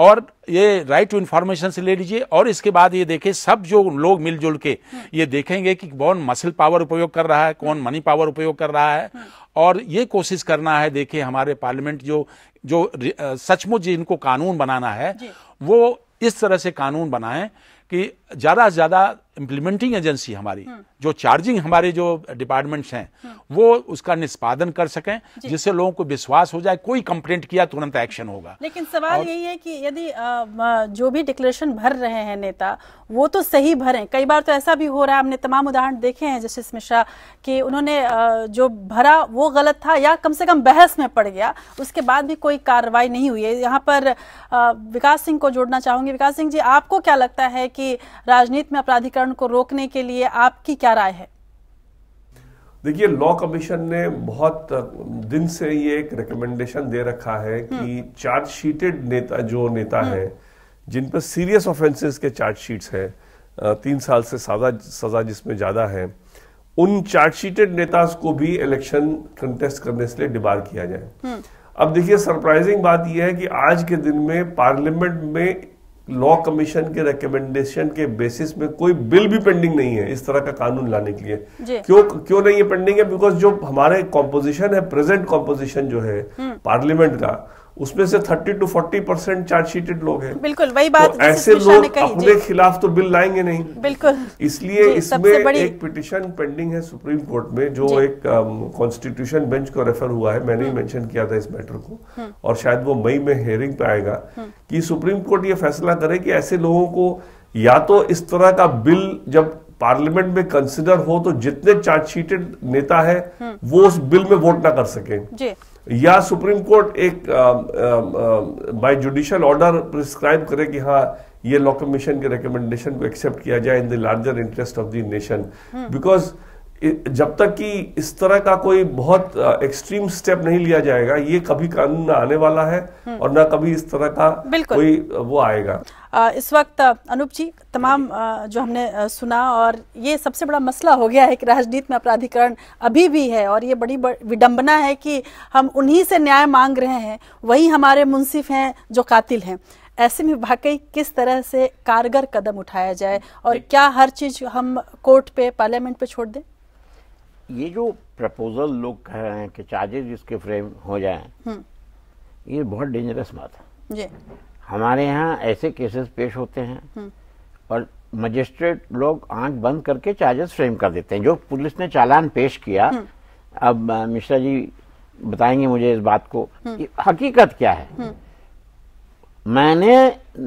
और ये राइट टू इन्फॉर्मेशन से ले लीजिए और इसके बाद ये देखे सब जो लोग मिलजुल के ये देखेंगे कि कौन मसल पावर उपयोग कर रहा है कौन मनी पावर उपयोग कर रहा है और ये कोशिश करना है देखिए हमारे पार्लियामेंट जो जो सचमुच जिनको कानून बनाना है वो इस तरह से कानून बनाएं कि ज़्यादा से ज़्यादा इम्प्लीमेंटिंग एजेंसी हमारी हम्म। जो चार्जिंग हमारे जो डिपार्टमेंट्स हैं हम्म। वो उसका निष्पादन कर सकें जिससे लोगों को विश्वास हो जाए कोई कंप्लेंट किया तुरंत एक्शन होगा लेकिन सवाल और... यही है कि यदि जो भी डिक्लेरेशन भर रहे हैं नेता वो तो सही भरे कई बार तो ऐसा भी हो रहा है हमने तमाम उदाहरण देखे हैं जस्टिस मिश्रा की उन्होंने जो भरा वो गलत था या कम से कम बहस में पड़ गया उसके बाद भी कोई कार्रवाई नहीं हुई है यहाँ पर विकास सिंह को जोड़ना चाहूंगी विकास सिंह जी आपको क्या लगता है कि राजनीति में अपराधीकरण को रोकने के लिए आपकी क्या राय है देखिए लॉ कमीशन ने बहुत दिन से ये एक रिकमेंडेशन दे रखा है हम्म। कि चार्जशीटेड नेता जो नेता हम्म। है जिन पर सीरियस ऑफेंसेस के चार्जशीट्स हैं तीन साल से सजा सजा जिसमें ज़्यादा है उन चार्जशीटेड नेताज को भी इलेक्शन कंटेस्ट करने से डिबार किया जाए हम्म। अब देखिए सरप्राइजिंग बात यह है कि आज के दिन में पार्लियामेंट में लॉ कमीशन के रिकमेंडेशन के बेसिस में कोई बिल भी पेंडिंग नहीं है इस तरह का कानून लाने के लिए क्यों क्यों नहीं है पेंडिंग है बिकॉज जो हमारे कॉम्पोजिशन है प्रेजेंट कॉम्पोजिशन जो है पार्लियामेंट हम्म। का उसमें से thirty to forty percent chargesheeted लोग हैं बिल्कुल वही बात तो ऐसे लोग अपने खिलाफ तो बिल लाएंगे नहीं बिल्कुल इसलिए इसमें एक पिटिशन पेंडिंग है सुप्रीम कोर्ट में जो एक कॉन्स्टिट्यूशन um, बेंच को रेफर हुआ है मैंने ही मेंशन हम्म। किया था इस मैटर को हम्म। और शायद वो मई में हेयरिंग पे आएगा हम्म। कि सुप्रीम कोर्ट ये फैसला करे कि ऐसे लोगों को या तो इस तरह का बिल जब पार्लियामेंट में कंसिडर हो तो जितने चार्जशीटेड नेता है वो उस बिल में वोट ना कर सके या सुप्रीम कोर्ट एक बाय जुडिशियल ऑर्डर प्रिस्क्राइब करे कि हाँ ये लॉ कमीशन के रिकमेंडेशन को एक्सेप्ट किया जाए in the larger interest of the nation because जब तक कि इस तरह का कोई बहुत एक्सट्रीम स्टेप नहीं लिया जाएगा ये कभी कानून ना आने वाला है हम्म। और ना कभी इस तरह का कोई वो आएगा इस वक्त अनूप जी तमाम हाँ जो हमने सुना और ये सबसे बड़ा मसला हो गया है कि राजनीति में अपराधिकरण अभी भी है और ये बड़ी विडम्बना है कि हम उन्हीं से न्याय मांग रहे हैं वही हमारे मुंसिफ हैं जो कातिल हैं ऐसे में वाकई किस तरह से कारगर कदम उठाया जाए और क्या हर चीज हम कोर्ट पे पार्लियामेंट पे छोड़ दें ये जो प्रपोजल लोग कह रहे हैं कि चार्जेज इसके फ्रेम हो जाए हम्म। ये बहुत डेंजरस बात है जी हमारे यहाँ ऐसे केसेस पेश होते हैं हम्म। और मजिस्ट्रेट लोग आंख बंद करके चार्जेस फ्रेम कर देते हैं जो पुलिस ने चालान पेश किया हम्म। अब मिश्रा जी बताएंगे मुझे इस बात को हम्म। हकीकत क्या है मैंने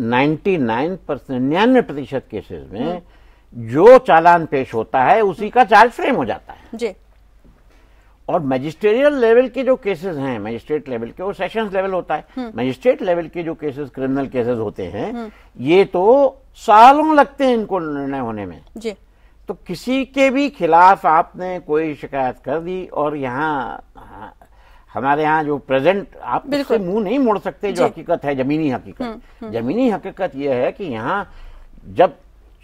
99 परसेंट निन्यानवे प्रतिशत केसेस में जो चालान पेश होता है उसी का चार्ज फ्रेम हो जाता है जी और मजिस्ट्रेरियल लेवल के जो केसेस हैं मजिस्ट्रेट लेवल के वो सेशंस लेवल होता है मजिस्ट्रेट हम्म। लेवल के जो केसेस क्रिमिनल केसेस होते हैं हम्म। ये तो सालों लगते हैं इनको निर्णय होने में जी तो किसी के भी खिलाफ आपने कोई शिकायत कर दी और यहाँ हमारे यहाँ जो प्रेजेंट आप मुंह नहीं मोड़ सकते जो हकीकत है जमीनी हकीकत हम्म, जमीनी हकीकत यह है कि यहाँ जब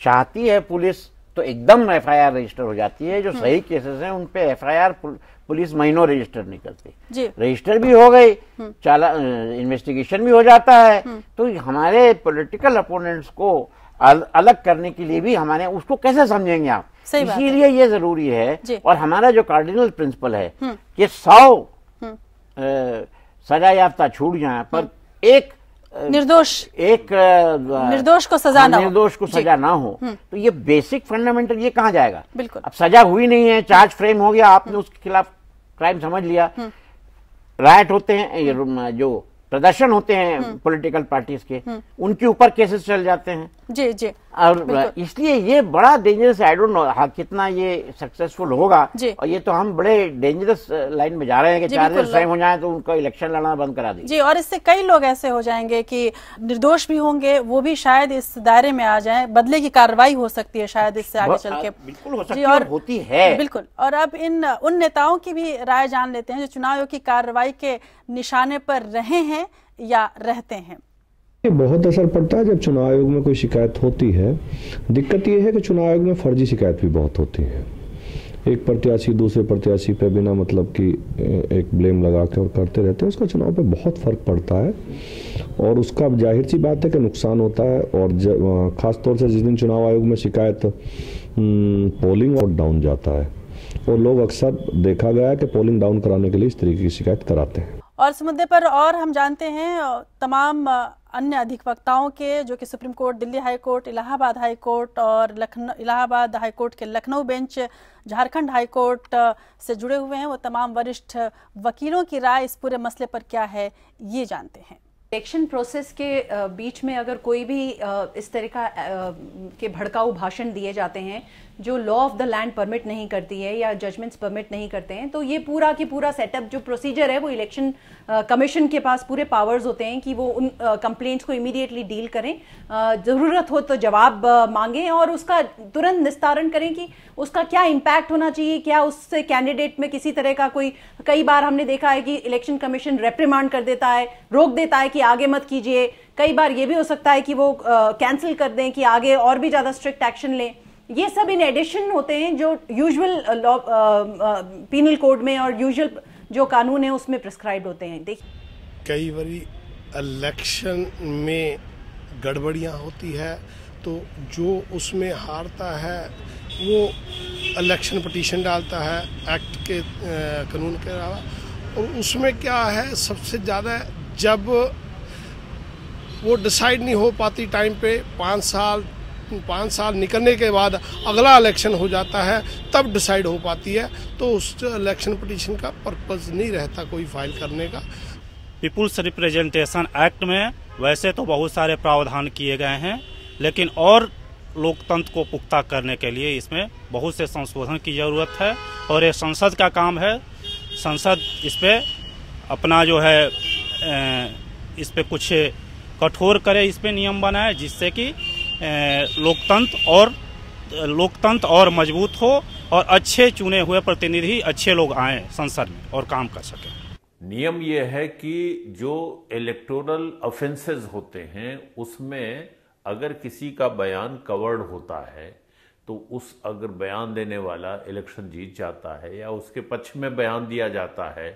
चाहती है पुलिस तो एकदम आर रजिस्टर हो जाती है जो हम्म। सही केसेस उनपे एफ आई आर पुलिस महीनों रजिस्टर नहीं करती रजिस्टर भी हो गई हम्म। चाला इन्वेस्टिगेशन भी हो जाता है हम्म। तो हमारे पॉलिटिकल अपोनेंट्स को अल, अलग करने के लिए भी हमारे उसको कैसे समझेंगे आप इसीलिए ये जरूरी है और हमारा जो कार्डिनल प्रिंसिपल है कि सौ सजा याफ्ता छूट जाए पर एक निर्दोष एक निर्दोष को सजा ना निर्दोष को सजा ना हो हम्म। तो ये बेसिक फंडामेंटल ये कहाँ जाएगा बिल्कुल अब सजा हुई नहीं है चार्ज फ्रेम हो गया आपने हम्म। उसके खिलाफ क्राइम समझ लिया रायट हम्म। होते हैं जो प्रदर्शन होते हैं पॉलिटिकल पार्टीज के उनके ऊपर केसेस चल जाते हैं जी जी और इसलिए ये बड़ा डेंजरस आई डोंट नो हाँ कितना ये सक्सेसफुल होगा और ये तो हम बड़े डेंजरस लाइन uh, में जा रहे हैं कि चार्जेस टाइम हो जाए तो उनका इलेक्शन लड़ना बंद करा दी जी और इससे कई लोग ऐसे हो जाएंगे कि निर्दोष भी होंगे वो भी शायद इस दायरे में आ जाए बदले की कार्रवाई हो सकती है शायद इससे आगे चल हाँ, के बिल्कुल हो सकती और होती है बिल्कुल और अब इन उन नेताओं की भी राय जान लेते हैं जो चुनाव की कार्रवाई के निशाने पर रहे हैं या रहते हैं ये बहुत असर पड़ता है जब चुनाव आयोग में कोई शिकायत होती है दिक्कत ये है कि चुनाव आयोग में फर्जी शिकायत भी बहुत होती है एक प्रत्याशी दूसरे प्रत्याशी पे बिना मतलब कि एक ब्लेम लगा के और करते रहते हैं उसका चुनाव पे बहुत फ़र्क पड़ता है और उसका जाहिर सी बात है कि नुकसान होता है और ख़ास तौर से जिस दिन चुनाव आयोग में शिकायत पोलिंग और डाउन जाता है और लोग अक्सर देखा गया है कि पोलिंग डाउन कराने के लिए इस तरीके की शिकायत कराते हैं और इस मुद्दे पर और हम जानते हैं तमाम अन्य अधिवक्ताओं के जो कि supreme court Delhi high court Allahabad high court और लखनऊ इलाहाबाद हाई कोर्ट के Lucknow bench Jharkhand high court से जुड़े हुए हैं वो तमाम वरिष्ठ वकीलों की राय इस पूरे मसले पर क्या है ये जानते हैं इलेक्शन प्रोसेस के बीच में अगर कोई भी इस तरह का के भड़काऊ भाषण दिए जाते हैं जो law of the land permit नहीं करती है या जजमेंट्स परमिट नहीं करते हैं तो ये पूरा की पूरा सेटअप जो प्रोसीजर है वो इलेक्शन कमीशन uh, के पास पूरे पावर्स होते हैं कि वो उन कंप्लेंट्स uh, को इमीडिएटली डील करें uh, ज़रूरत हो तो जवाब मांगें और उसका तुरंत निस्तारण करें कि उसका क्या इम्पैक्ट होना चाहिए क्या उससे कैंडिडेट में किसी तरह का कोई कई बार हमने देखा है कि इलेक्शन कमीशन रेप्रीमांड कर देता है रोक देता है कि आगे मत कीजिए कई बार ये भी हो सकता है कि वो कैंसिल कर दें कि आगे और भी ज़्यादा स्ट्रिक्ट एक्शन लें ये सब इन एडिशन होते हैं जो यूजुअल पीनल कोड में और यूजुअल जो कानून है उसमें प्रिस्क्राइब होते हैं देखिए कई बार इलेक्शन में गड़बड़ियाँ होती है तो जो उसमें हारता है वो इलेक्शन पटिशन डालता है एक्ट के uh, कानून के अलावा और उसमें क्या है सबसे ज़्यादा जब वो डिसाइड नहीं हो पाती टाइम पे पाँच साल पाँच साल निकलने के बाद अगला इलेक्शन हो जाता है तब डिसाइड हो पाती है तो उस इलेक्शन पिटिशन का पर्पज़ नहीं रहता कोई फाइल करने का पीपुल्स रिप्रेजेंटेशन एक्ट में वैसे तो बहुत सारे प्रावधान किए गए हैं लेकिन और लोकतंत्र को पुख्ता करने के लिए इसमें बहुत से संशोधन की ज़रूरत है और ये संसद का काम है संसद इस पर अपना जो है इस पर कुछ कठोर करे इस पर नियम बनाए जिससे कि लोकतंत्र और लोकतंत्र और मजबूत हो और अच्छे चुने हुए प्रतिनिधि अच्छे लोग आए संसद में और काम कर सके नियम यह है कि जो इलेक्टोरल ऑफेंसेस होते हैं उसमें अगर किसी का बयान कवर्ड होता है तो उस अगर बयान देने वाला इलेक्शन जीत जाता है या उसके पक्ष में बयान दिया जाता है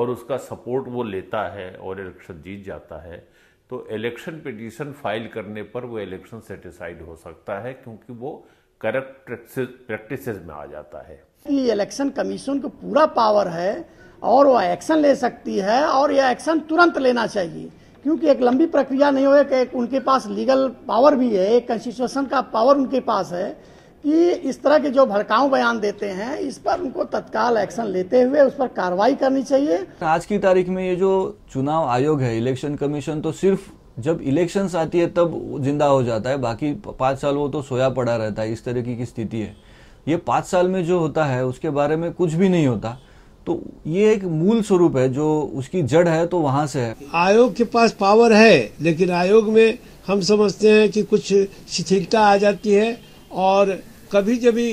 और उसका सपोर्ट वो लेता है और इलेक्शन जीत जाता है तो इलेक्शन पिटीशन फाइल करने पर वो इलेक्शन सेटिसाइड हो सकता है क्योंकि वो करप्ट प्रैक्टिस में आ जाता है इलेक्शन कमीशन को पूरा पावर है और वह एक्शन ले सकती है और यह एक्शन तुरंत लेना चाहिए क्योंकि एक लंबी प्रक्रिया नहीं हो एक, एक उनके पास लीगल पावर भी है एक कंस्टिट्यूशन का पावर उनके पास है कि इस तरह के जो भड़काऊ बयान देते हैं इस पर उनको तत्काल एक्शन लेते हुए उस पर कार्रवाई करनी चाहिए आज की तारीख में ये जो चुनाव आयोग है इलेक्शन कमीशन तो सिर्फ जब इलेक्शन आती है तब जिंदा हो जाता है बाकी पांच साल वो तो सोया पड़ा रहता है इस तरह की स्थिति है ये पांच साल में जो होता है उसके बारे में कुछ भी नहीं होता तो ये एक मूल स्वरूप है जो उसकी जड़ है तो वहाँ से है आयोग के पास पावर है लेकिन आयोग में हम समझते हैं कि कुछ शिथिलता आ जाती है और कभी जभी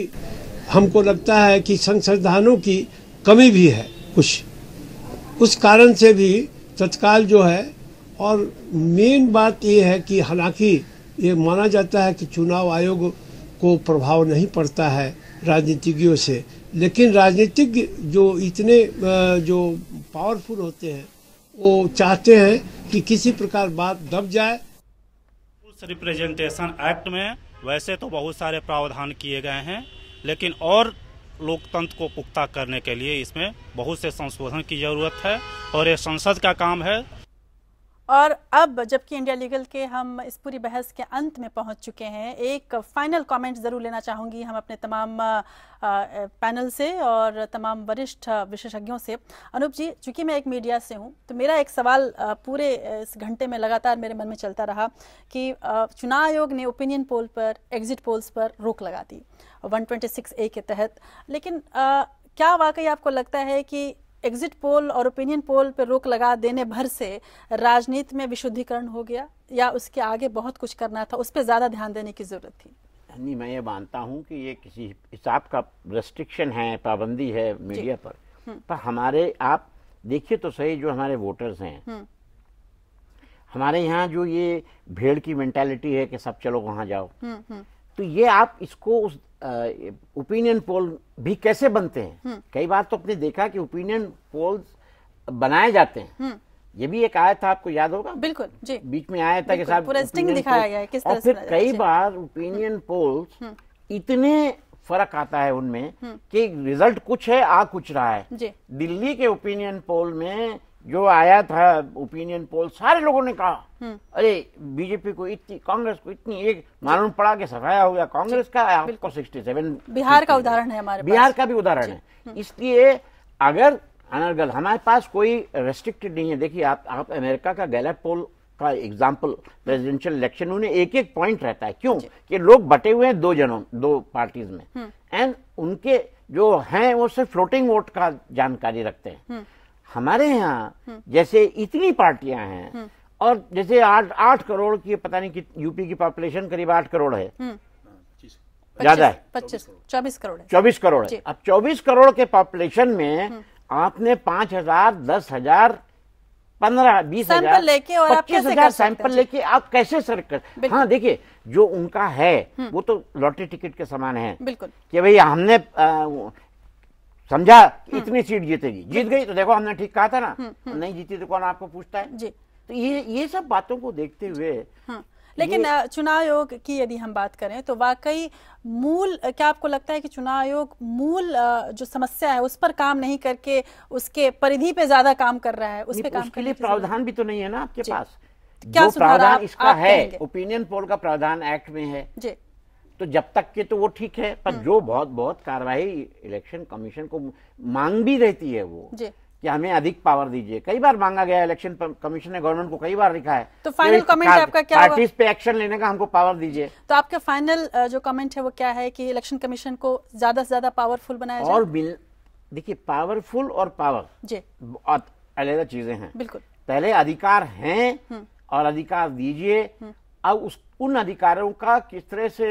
हमको लगता है कि संसाधनों की कमी भी है कुछ उस कारण से भी तत्काल जो है और मेन बात ये है कि हालांकि ये माना जाता है कि चुनाव आयोग को प्रभाव नहीं पड़ता है राजनीतिज्ञों से लेकिन राजनीतिज्ञ जो इतने जो पावरफुल होते हैं वो चाहते हैं कि किसी प्रकार बात दब जाए रिप्रेजेंटेशन एक्ट में वैसे तो बहुत सारे प्रावधान किए गए हैं लेकिन और लोकतंत्र को पुख्ता करने के लिए इसमें बहुत से संशोधन की ज़रूरत है और ये संसद का काम है और अब जबकि इंडिया लीगल के हम इस पूरी बहस के अंत में पहुंच चुके हैं एक फाइनल कमेंट ज़रूर लेना चाहूँगी हम अपने तमाम पैनल से और तमाम वरिष्ठ विशेषज्ञों से अनूप जी चूंकि मैं एक मीडिया से हूँ तो मेरा एक सवाल पूरे इस घंटे में लगातार मेरे मन में चलता रहा कि चुनाव आयोग ने ओपिनियन पोल पर एग्जिट पोल्स पर रोक लगा दी वन ए के तहत लेकिन क्या वाकई आपको लगता है कि एग्जिट पोल और ओपिनियन पोल पर रोक लगा देने भर से राजनीति में विशुद्धिकरण हो गया या उसके आगे बहुत कुछ करना था उस पर ज़्यादा ध्यान देने की ज़रूरत थी नहीं मैं ये मानता हूँ कि ये किसी हिसाब का रेस्ट्रिक्शन है पाबंदी है मीडिया पर हम्म। पर हमारे आप देखिए तो सही जो हमारे वोटर्स हैं हम्म। हमारे यहाँ जो ये भेड़ की मेंटेलिटी है कि सब चलो वहां जाओ हुँ, हम्म, हुँ. तो ये आप इसको उस ओपिनियन पोल भी कैसे बनते हैं हम्म। कई बार तो आपने देखा कि ओपिनियन पोल बनाए जाते हैं हम्म। ये भी एक आया था आपको याद होगा बिल्कुल जी बीच में आया था कि साहब दिखाया गया है किस तरह और फिर कई अच्छा। बार ओपिनियन पोल्स हम्म। इतने फर्क आता है उनमें कि रिजल्ट कुछ है आ कुछ रहा है दिल्ली के ओपिनियन पोल में जो आया था ओपिनियन पोल सारे लोगों ने कहा हम्म। अरे बीजेपी को इतनी कांग्रेस को इतनी एक मालूम पड़ा के सफाया हो गया कांग्रेस का आपको 67 बिहार का उदाहरण है हमारे बिहार का भी उदाहरण है हम्म। इसलिए अगर अनर्गल हमारे पास कोई रेस्ट्रिक्टेड नहीं है देखिए आप आप अमेरिका का गैलप पोल का एग्जाम्पल प्रेसिडेंशियल इलेक्शन उन्हें एक एक पॉइंट रहता है क्यों कि लोग बटे हुए हैं दो जनों दो पार्टीज में एंड हम्म। उनके जो हैं वो सिर्फ फ्लोटिंग वोट का जानकारी रखते हैं हमारे यहाँ हम्म। जैसे इतनी पार्टियां हैं हम्म। और जैसे आठ आठ करोड़ की पता नहीं कि यूपी की पॉपुलेशन करीब आठ करोड़ है हम्म। ज्यादा है पच्चीस चौबीस करोड़ चौबीस करोड़ अब चौबीस करोड़ के पॉपुलेशन में आपने पांच हजार दस हजार पंद्रह बीस हजार लेके और पच्चीस हजार सैंपल लेके आप कैसे सर कर हाँ देखिए जो उनका है वो तो लॉटरी टिकट के समान है बिल्कुल कि भाई हमने समझा हम्म। इतनी सीट जीतेगी जीत गई तो देखो हमने ठीक कहा था ना हम्म, हम्म। नहीं जीती तो कौन आपको पूछता है तो ये ये सब बातों को देखते हुए हाँ। लेकिन चुनाव आयोग की यदि हम बात करें तो वाकई मूल क्या आपको लगता है कि चुनाव आयोग मूल जो समस्या है उस पर काम नहीं करके उसके परिधि पे ज्यादा काम कर रहा है उस पे काम उसके लिए प्रावधान भी तो नहीं है ना आपके पास क्या जो प्रावधान इसका है ओपिनियन पोल का प्रावधान एक्ट में है तो जब तक के तो वो ठीक है पर हाँ। जो बहुत बहुत कार्रवाई इलेक्शन कमीशन को मांग भी रहती है वो कि हमें अधिक पावर दीजिए कई बार मांगा गया इलेक्शन कमीशन ने गवर्नमेंट को कई बार लिखा है तो फाइनल कमेंट आपका क्या पार्टीज पे एक्शन लेने का हमको पावर दीजिए तो आपका फाइनल जो कमेंट है वो क्या है कि इलेक्शन कमीशन को ज्यादा से ज्यादा पावरफुल बनाया और देखिए पावरफुल और पावर जी अलग चीजें हैं बिल्कुल पहले अधिकार हैं हम्म। और अधिकार दीजिए हम्म। अब उस उन अधिकारों का किस तरह से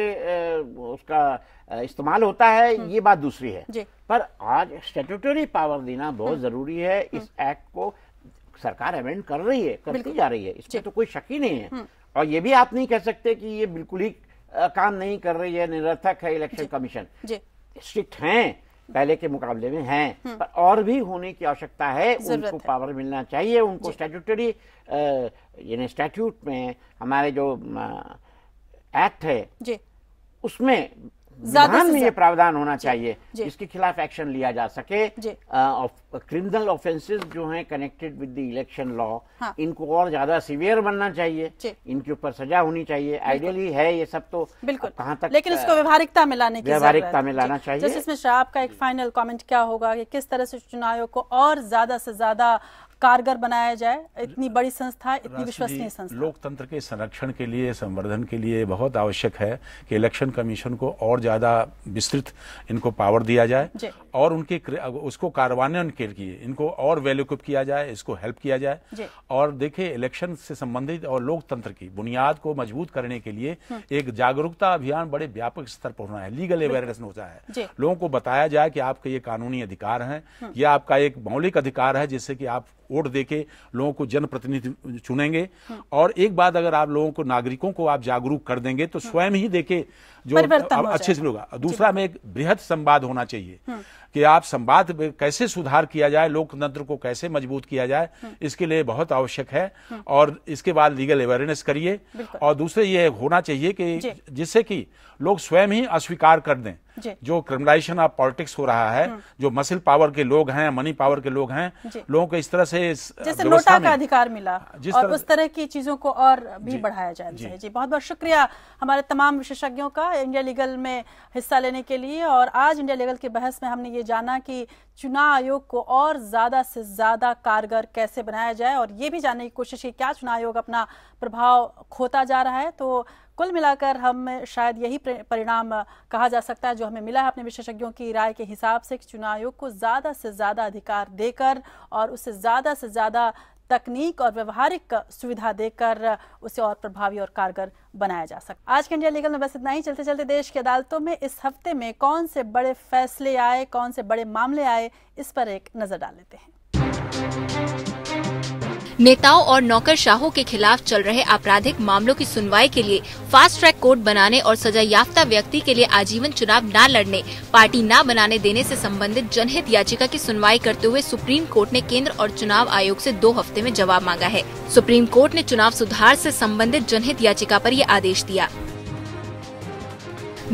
उसका इस्तेमाल होता है हम्म। ये बात दूसरी है पर आज स्टेटूटरी पावर देना बहुत हम्म। जरूरी है इस एक्ट हम्म। को सरकार अमेंड कर रही है करती जा रही है इसमें तो कोई शक ही नहीं है और ये भी आप नहीं कह सकते कि ये बिल्कुल ही काम नहीं कर रही है निरर्थक है इलेक्शन कमीशन स्ट्रिक्ट हैं पहले के मुकाबले में हैं हम्म। पर और भी होने की आवश्यकता है उनको पावर मिलना चाहिए उनको स्टैट्यूटरी यानी स्टैट्यूट में हमारे जो एक्ट है उसमें में ये प्रावधान होना चाहिए इसके खिलाफ एक्शन लिया जा सके क्रिमिनल ऑफेंसेस जो हैं connected with the election law इनको और ज्यादा सिवियर बनना चाहिए इनके ऊपर सजा होनी चाहिए आइडियली है ये सब तो बिल्कुल कहाँ तक लेकिन इसको व्यवहारिकता में लाने की व्यवहारिकता में लाना चाहिए जस्टिस मिश्रा आपका एक फाइनल कॉमेंट क्या होगा कि किस तरह से चुनाव को और ज्यादा से ज्यादा कारगर बनाया जाए इतनी बड़ी संस्था इतनी विश्वसनीय संस्था लोकतंत्र के संरक्षण के लिए संवर्धन के लिए बहुत आवश्यक है कि इलेक्शन कमीशन को और ज़्यादा विस्तृत इनको पावर दिया जाए और उनके उसको कार्यान्वयन के लिए इनको और वेल किया जाए इसको हेल्प किया जाए और देखे इलेक्शन से संबंधित और लोकतंत्र की बुनियाद को मजबूत करने के लिए हम्म। एक जागरूकता अभियान बड़े व्यापक स्तर पर होना है लीगल अवेयरनेस होता है लोगों को बताया जाए कि आपके ये कानूनी अधिकार हैं हम्म। यह आपका एक मौलिक अधिकार है जिससे कि आप वोट देके लोगों को जनप्रतिनिधि चुनेंगे और एक बात अगर आप लोगों को नागरिकों को आप जागरूक कर देंगे तो हाँ। स्वयं ही देखे जो अच्छे से होगा दूसरा में एक बृहद संवाद होना चाहिए हम्म। कि आप संवाद कैसे सुधार किया जाए लोकतंत्र को कैसे मजबूत किया जाए हम्म। इसके लिए बहुत आवश्यक है हम्म। और इसके बाद लीगल अवेयरनेस करिए और दूसरे ये होना चाहिए कि जिससे कि लोग स्वयं ही अस्वीकार कर दें जो क्रिमिनाइजेशन ऑफ पॉलिटिक्स हो रहा है जो मसिल पावर के लोग हैं मनी पावर के लोग हैं लोगों को इस तरह से जैसे नोटा का अधिकार मिला जिस और उस तरह की चीजों को और भी बढ़ाया जाए जी बहुत बहुत शुक्रिया हमारे तमाम विशेषज्ञों का इंडिया लीगल में हिस्सा लेने के लिए और आज इंडिया लीगल की बहस में हमने ये जाना कि चुनाव आयोग को और ज़्यादा से ज़्यादा कारगर कैसे बनाया जाए और ये भी जानने की कोशिश की क्या चुनाव आयोग अपना प्रभाव खोता जा रहा है तो कुल मिलाकर हम शायद यही परिणाम कहा जा सकता है जो हमें मिला है अपने विशेषज्ञों की राय के हिसाब से चुनाव आयोग को ज़्यादा से ज़्यादा अधिकार देकर और उससे ज़्यादा से ज़्यादा तकनीक और व्यवहारिक सुविधा देकर उसे और प्रभावी और कारगर बनाया जा सकता आज के इंडिया लीगल में बस इतना ही चलते चलते देश की अदालतों में इस हफ्ते में कौन से बड़े फैसले आए कौन से बड़े मामले आए इस पर एक नजर डाल लेते हैं नेताओं और नौकरशाहों के खिलाफ चल रहे आपराधिक मामलों की सुनवाई के लिए फास्ट ट्रैक कोर्ट बनाने और सजा याफ्ता व्यक्ति के लिए आजीवन चुनाव न लड़ने पार्टी न बनाने देने से संबंधित जनहित याचिका की सुनवाई करते हुए सुप्रीम कोर्ट ने केंद्र और चुनाव आयोग से दो हफ्ते में जवाब मांगा है सुप्रीम कोर्ट ने चुनाव सुधार से संबंधित जनहित याचिका पर ये आदेश दिया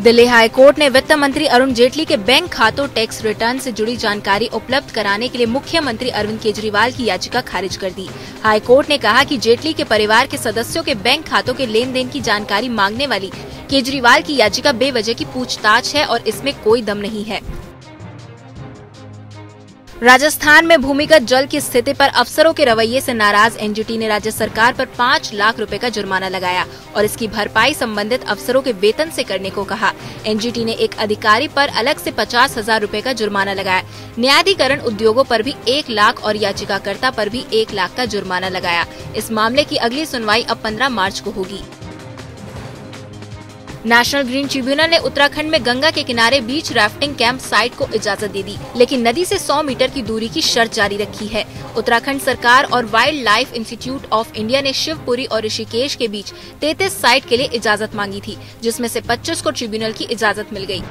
दिल्ली हाई कोर्ट ने वित्त मंत्री अरुण जेटली के बैंक खातों टैक्स रिटर्न से जुड़ी जानकारी उपलब्ध कराने के लिए मुख्यमंत्री अरविंद केजरीवाल की याचिका खारिज कर दी हाई कोर्ट ने कहा कि जेटली के परिवार के सदस्यों के बैंक खातों के लेन देन की जानकारी मांगने वाली केजरीवाल की याचिका बेवजह की पूछताछ है और इसमें कोई दम नहीं है राजस्थान में भूमिगत जल की स्थिति पर अफसरों के रवैये से नाराज एनजीटी ने राज्य सरकार पर पाँच लाख रुपए का जुर्माना लगाया और इसकी भरपाई संबंधित अफसरों के वेतन से करने को कहा एनजीटी ने एक अधिकारी पर अलग से पचास हजार रूपए का जुर्माना लगाया न्यायाधिकरण उद्योगों पर भी एक लाख और याचिकाकर्ता पर भी एक लाख का जुर्माना लगाया इस मामले की अगली सुनवाई अब पंद्रह मार्च को होगी नेशनल ग्रीन ट्रिब्यूनल ने उत्तराखंड में गंगा के किनारे बीच राफ्टिंग कैंप साइट को इजाजत दे दी लेकिन नदी से 100 मीटर की दूरी की शर्त जारी रखी है उत्तराखंड सरकार और wild life institute of India ने शिवपुरी और ऋषिकेश के बीच तैतीस साइट के लिए इजाजत मांगी थी जिसमे ऐसी पच्चीस को ट्रिब्यूनल की इजाजत मिल गयी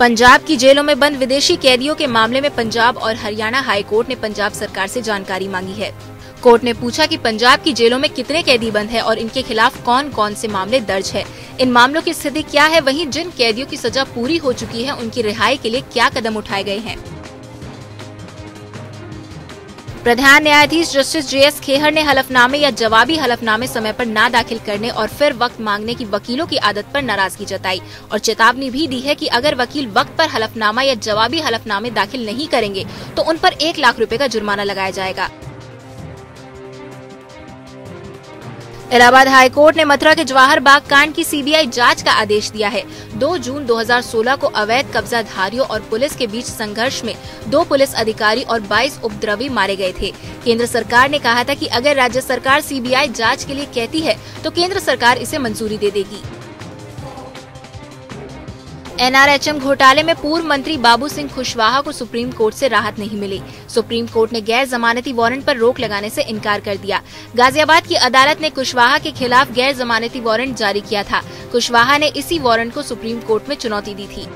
पंजाब की जेलों में बंद विदेशी कैदियों के मामले में पंजाब और हरियाणा हाईकोर्ट ने पंजाब सरकार से जानकारी मांगी है कोर्ट ने पूछा कि पंजाब की जेलों में कितने कैदी बंद हैं और इनके खिलाफ कौन कौन से मामले दर्ज है इन मामलों की स्थिति क्या है वहीं जिन कैदियों की सजा पूरी हो चुकी है उनकी रिहाई के लिए क्या कदम उठाए गए हैं प्रधान न्यायाधीश जस्टिस जे एस खेहर ने हलफनामे या जवाबी हलफनामे समय पर ना दाखिल करने और फिर वक्त मांगने की वकीलों की आदत पर नाराजगी जताई और चेतावनी भी दी है कि अगर वकील वक्त पर हलफनामा या जवाबी हलफनामे दाखिल नहीं करेंगे तो उन पर एक लाख रुपए का जुर्माना लगाया जाएगा इलाहाबाद हाईकोर्ट ने मथुरा के जवाहर बाग कांड की सीबीआई जांच का आदेश दिया है 2 जून 2016 को अवैध कब्जाधारियों और पुलिस के बीच संघर्ष में दो पुलिस अधिकारी और 22 उपद्रवी मारे गए थे केंद्र सरकार ने कहा था कि अगर राज्य सरकार सीबीआई जांच के लिए कहती है तो केंद्र सरकार इसे मंजूरी दे देगी एनआरएचएम घोटाले में पूर्व मंत्री बाबू सिंह कुशवाहा को सुप्रीम कोर्ट से राहत नहीं मिली सुप्रीम कोर्ट ने गैर जमानती वारंट पर रोक लगाने से इनकार कर दिया गाजियाबाद की अदालत ने कुशवाहा के खिलाफ गैर जमानती वारंट जारी किया था कुशवाहा ने इसी वारंट को सुप्रीम कोर्ट में चुनौती दी थी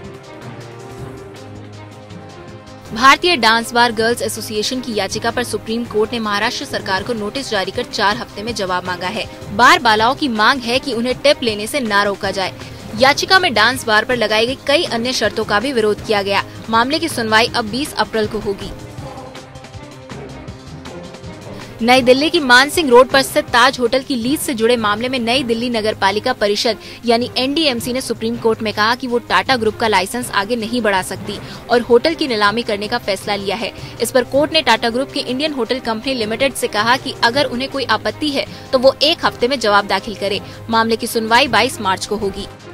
भारतीय डांस बार गर्ल्स एसोसिएशन की याचिका पर सुप्रीम कोर्ट ने महाराष्ट्र सरकार को नोटिस जारी कर चार हफ्ते में जवाब मांगा है बार बालाओं की मांग है कि उन्हें टिप लेने से ना रोका जाए याचिका में डांस बार पर लगाई गई कई अन्य शर्तों का भी विरोध किया गया मामले की सुनवाई अब 20 अप्रैल को होगी नई दिल्ली की मानसिंह रोड पर स्थित ताज होटल की लीज से जुड़े मामले में नई दिल्ली नगर पालिका परिषद यानी एनडीएमसी ने सुप्रीम कोर्ट में कहा कि वो टाटा ग्रुप का लाइसेंस आगे नहीं बढ़ा सकती और होटल की नीलामी करने का फैसला लिया है इस पर कोर्ट ने टाटा ग्रुप की इंडियन होटल कंपनी लिमिटेड से कहा कि अगर उन्हें कोई आपत्ति है तो वो एक हफ्ते में जवाब दाखिल करे मामले की सुनवाई बाईस मार्च को होगी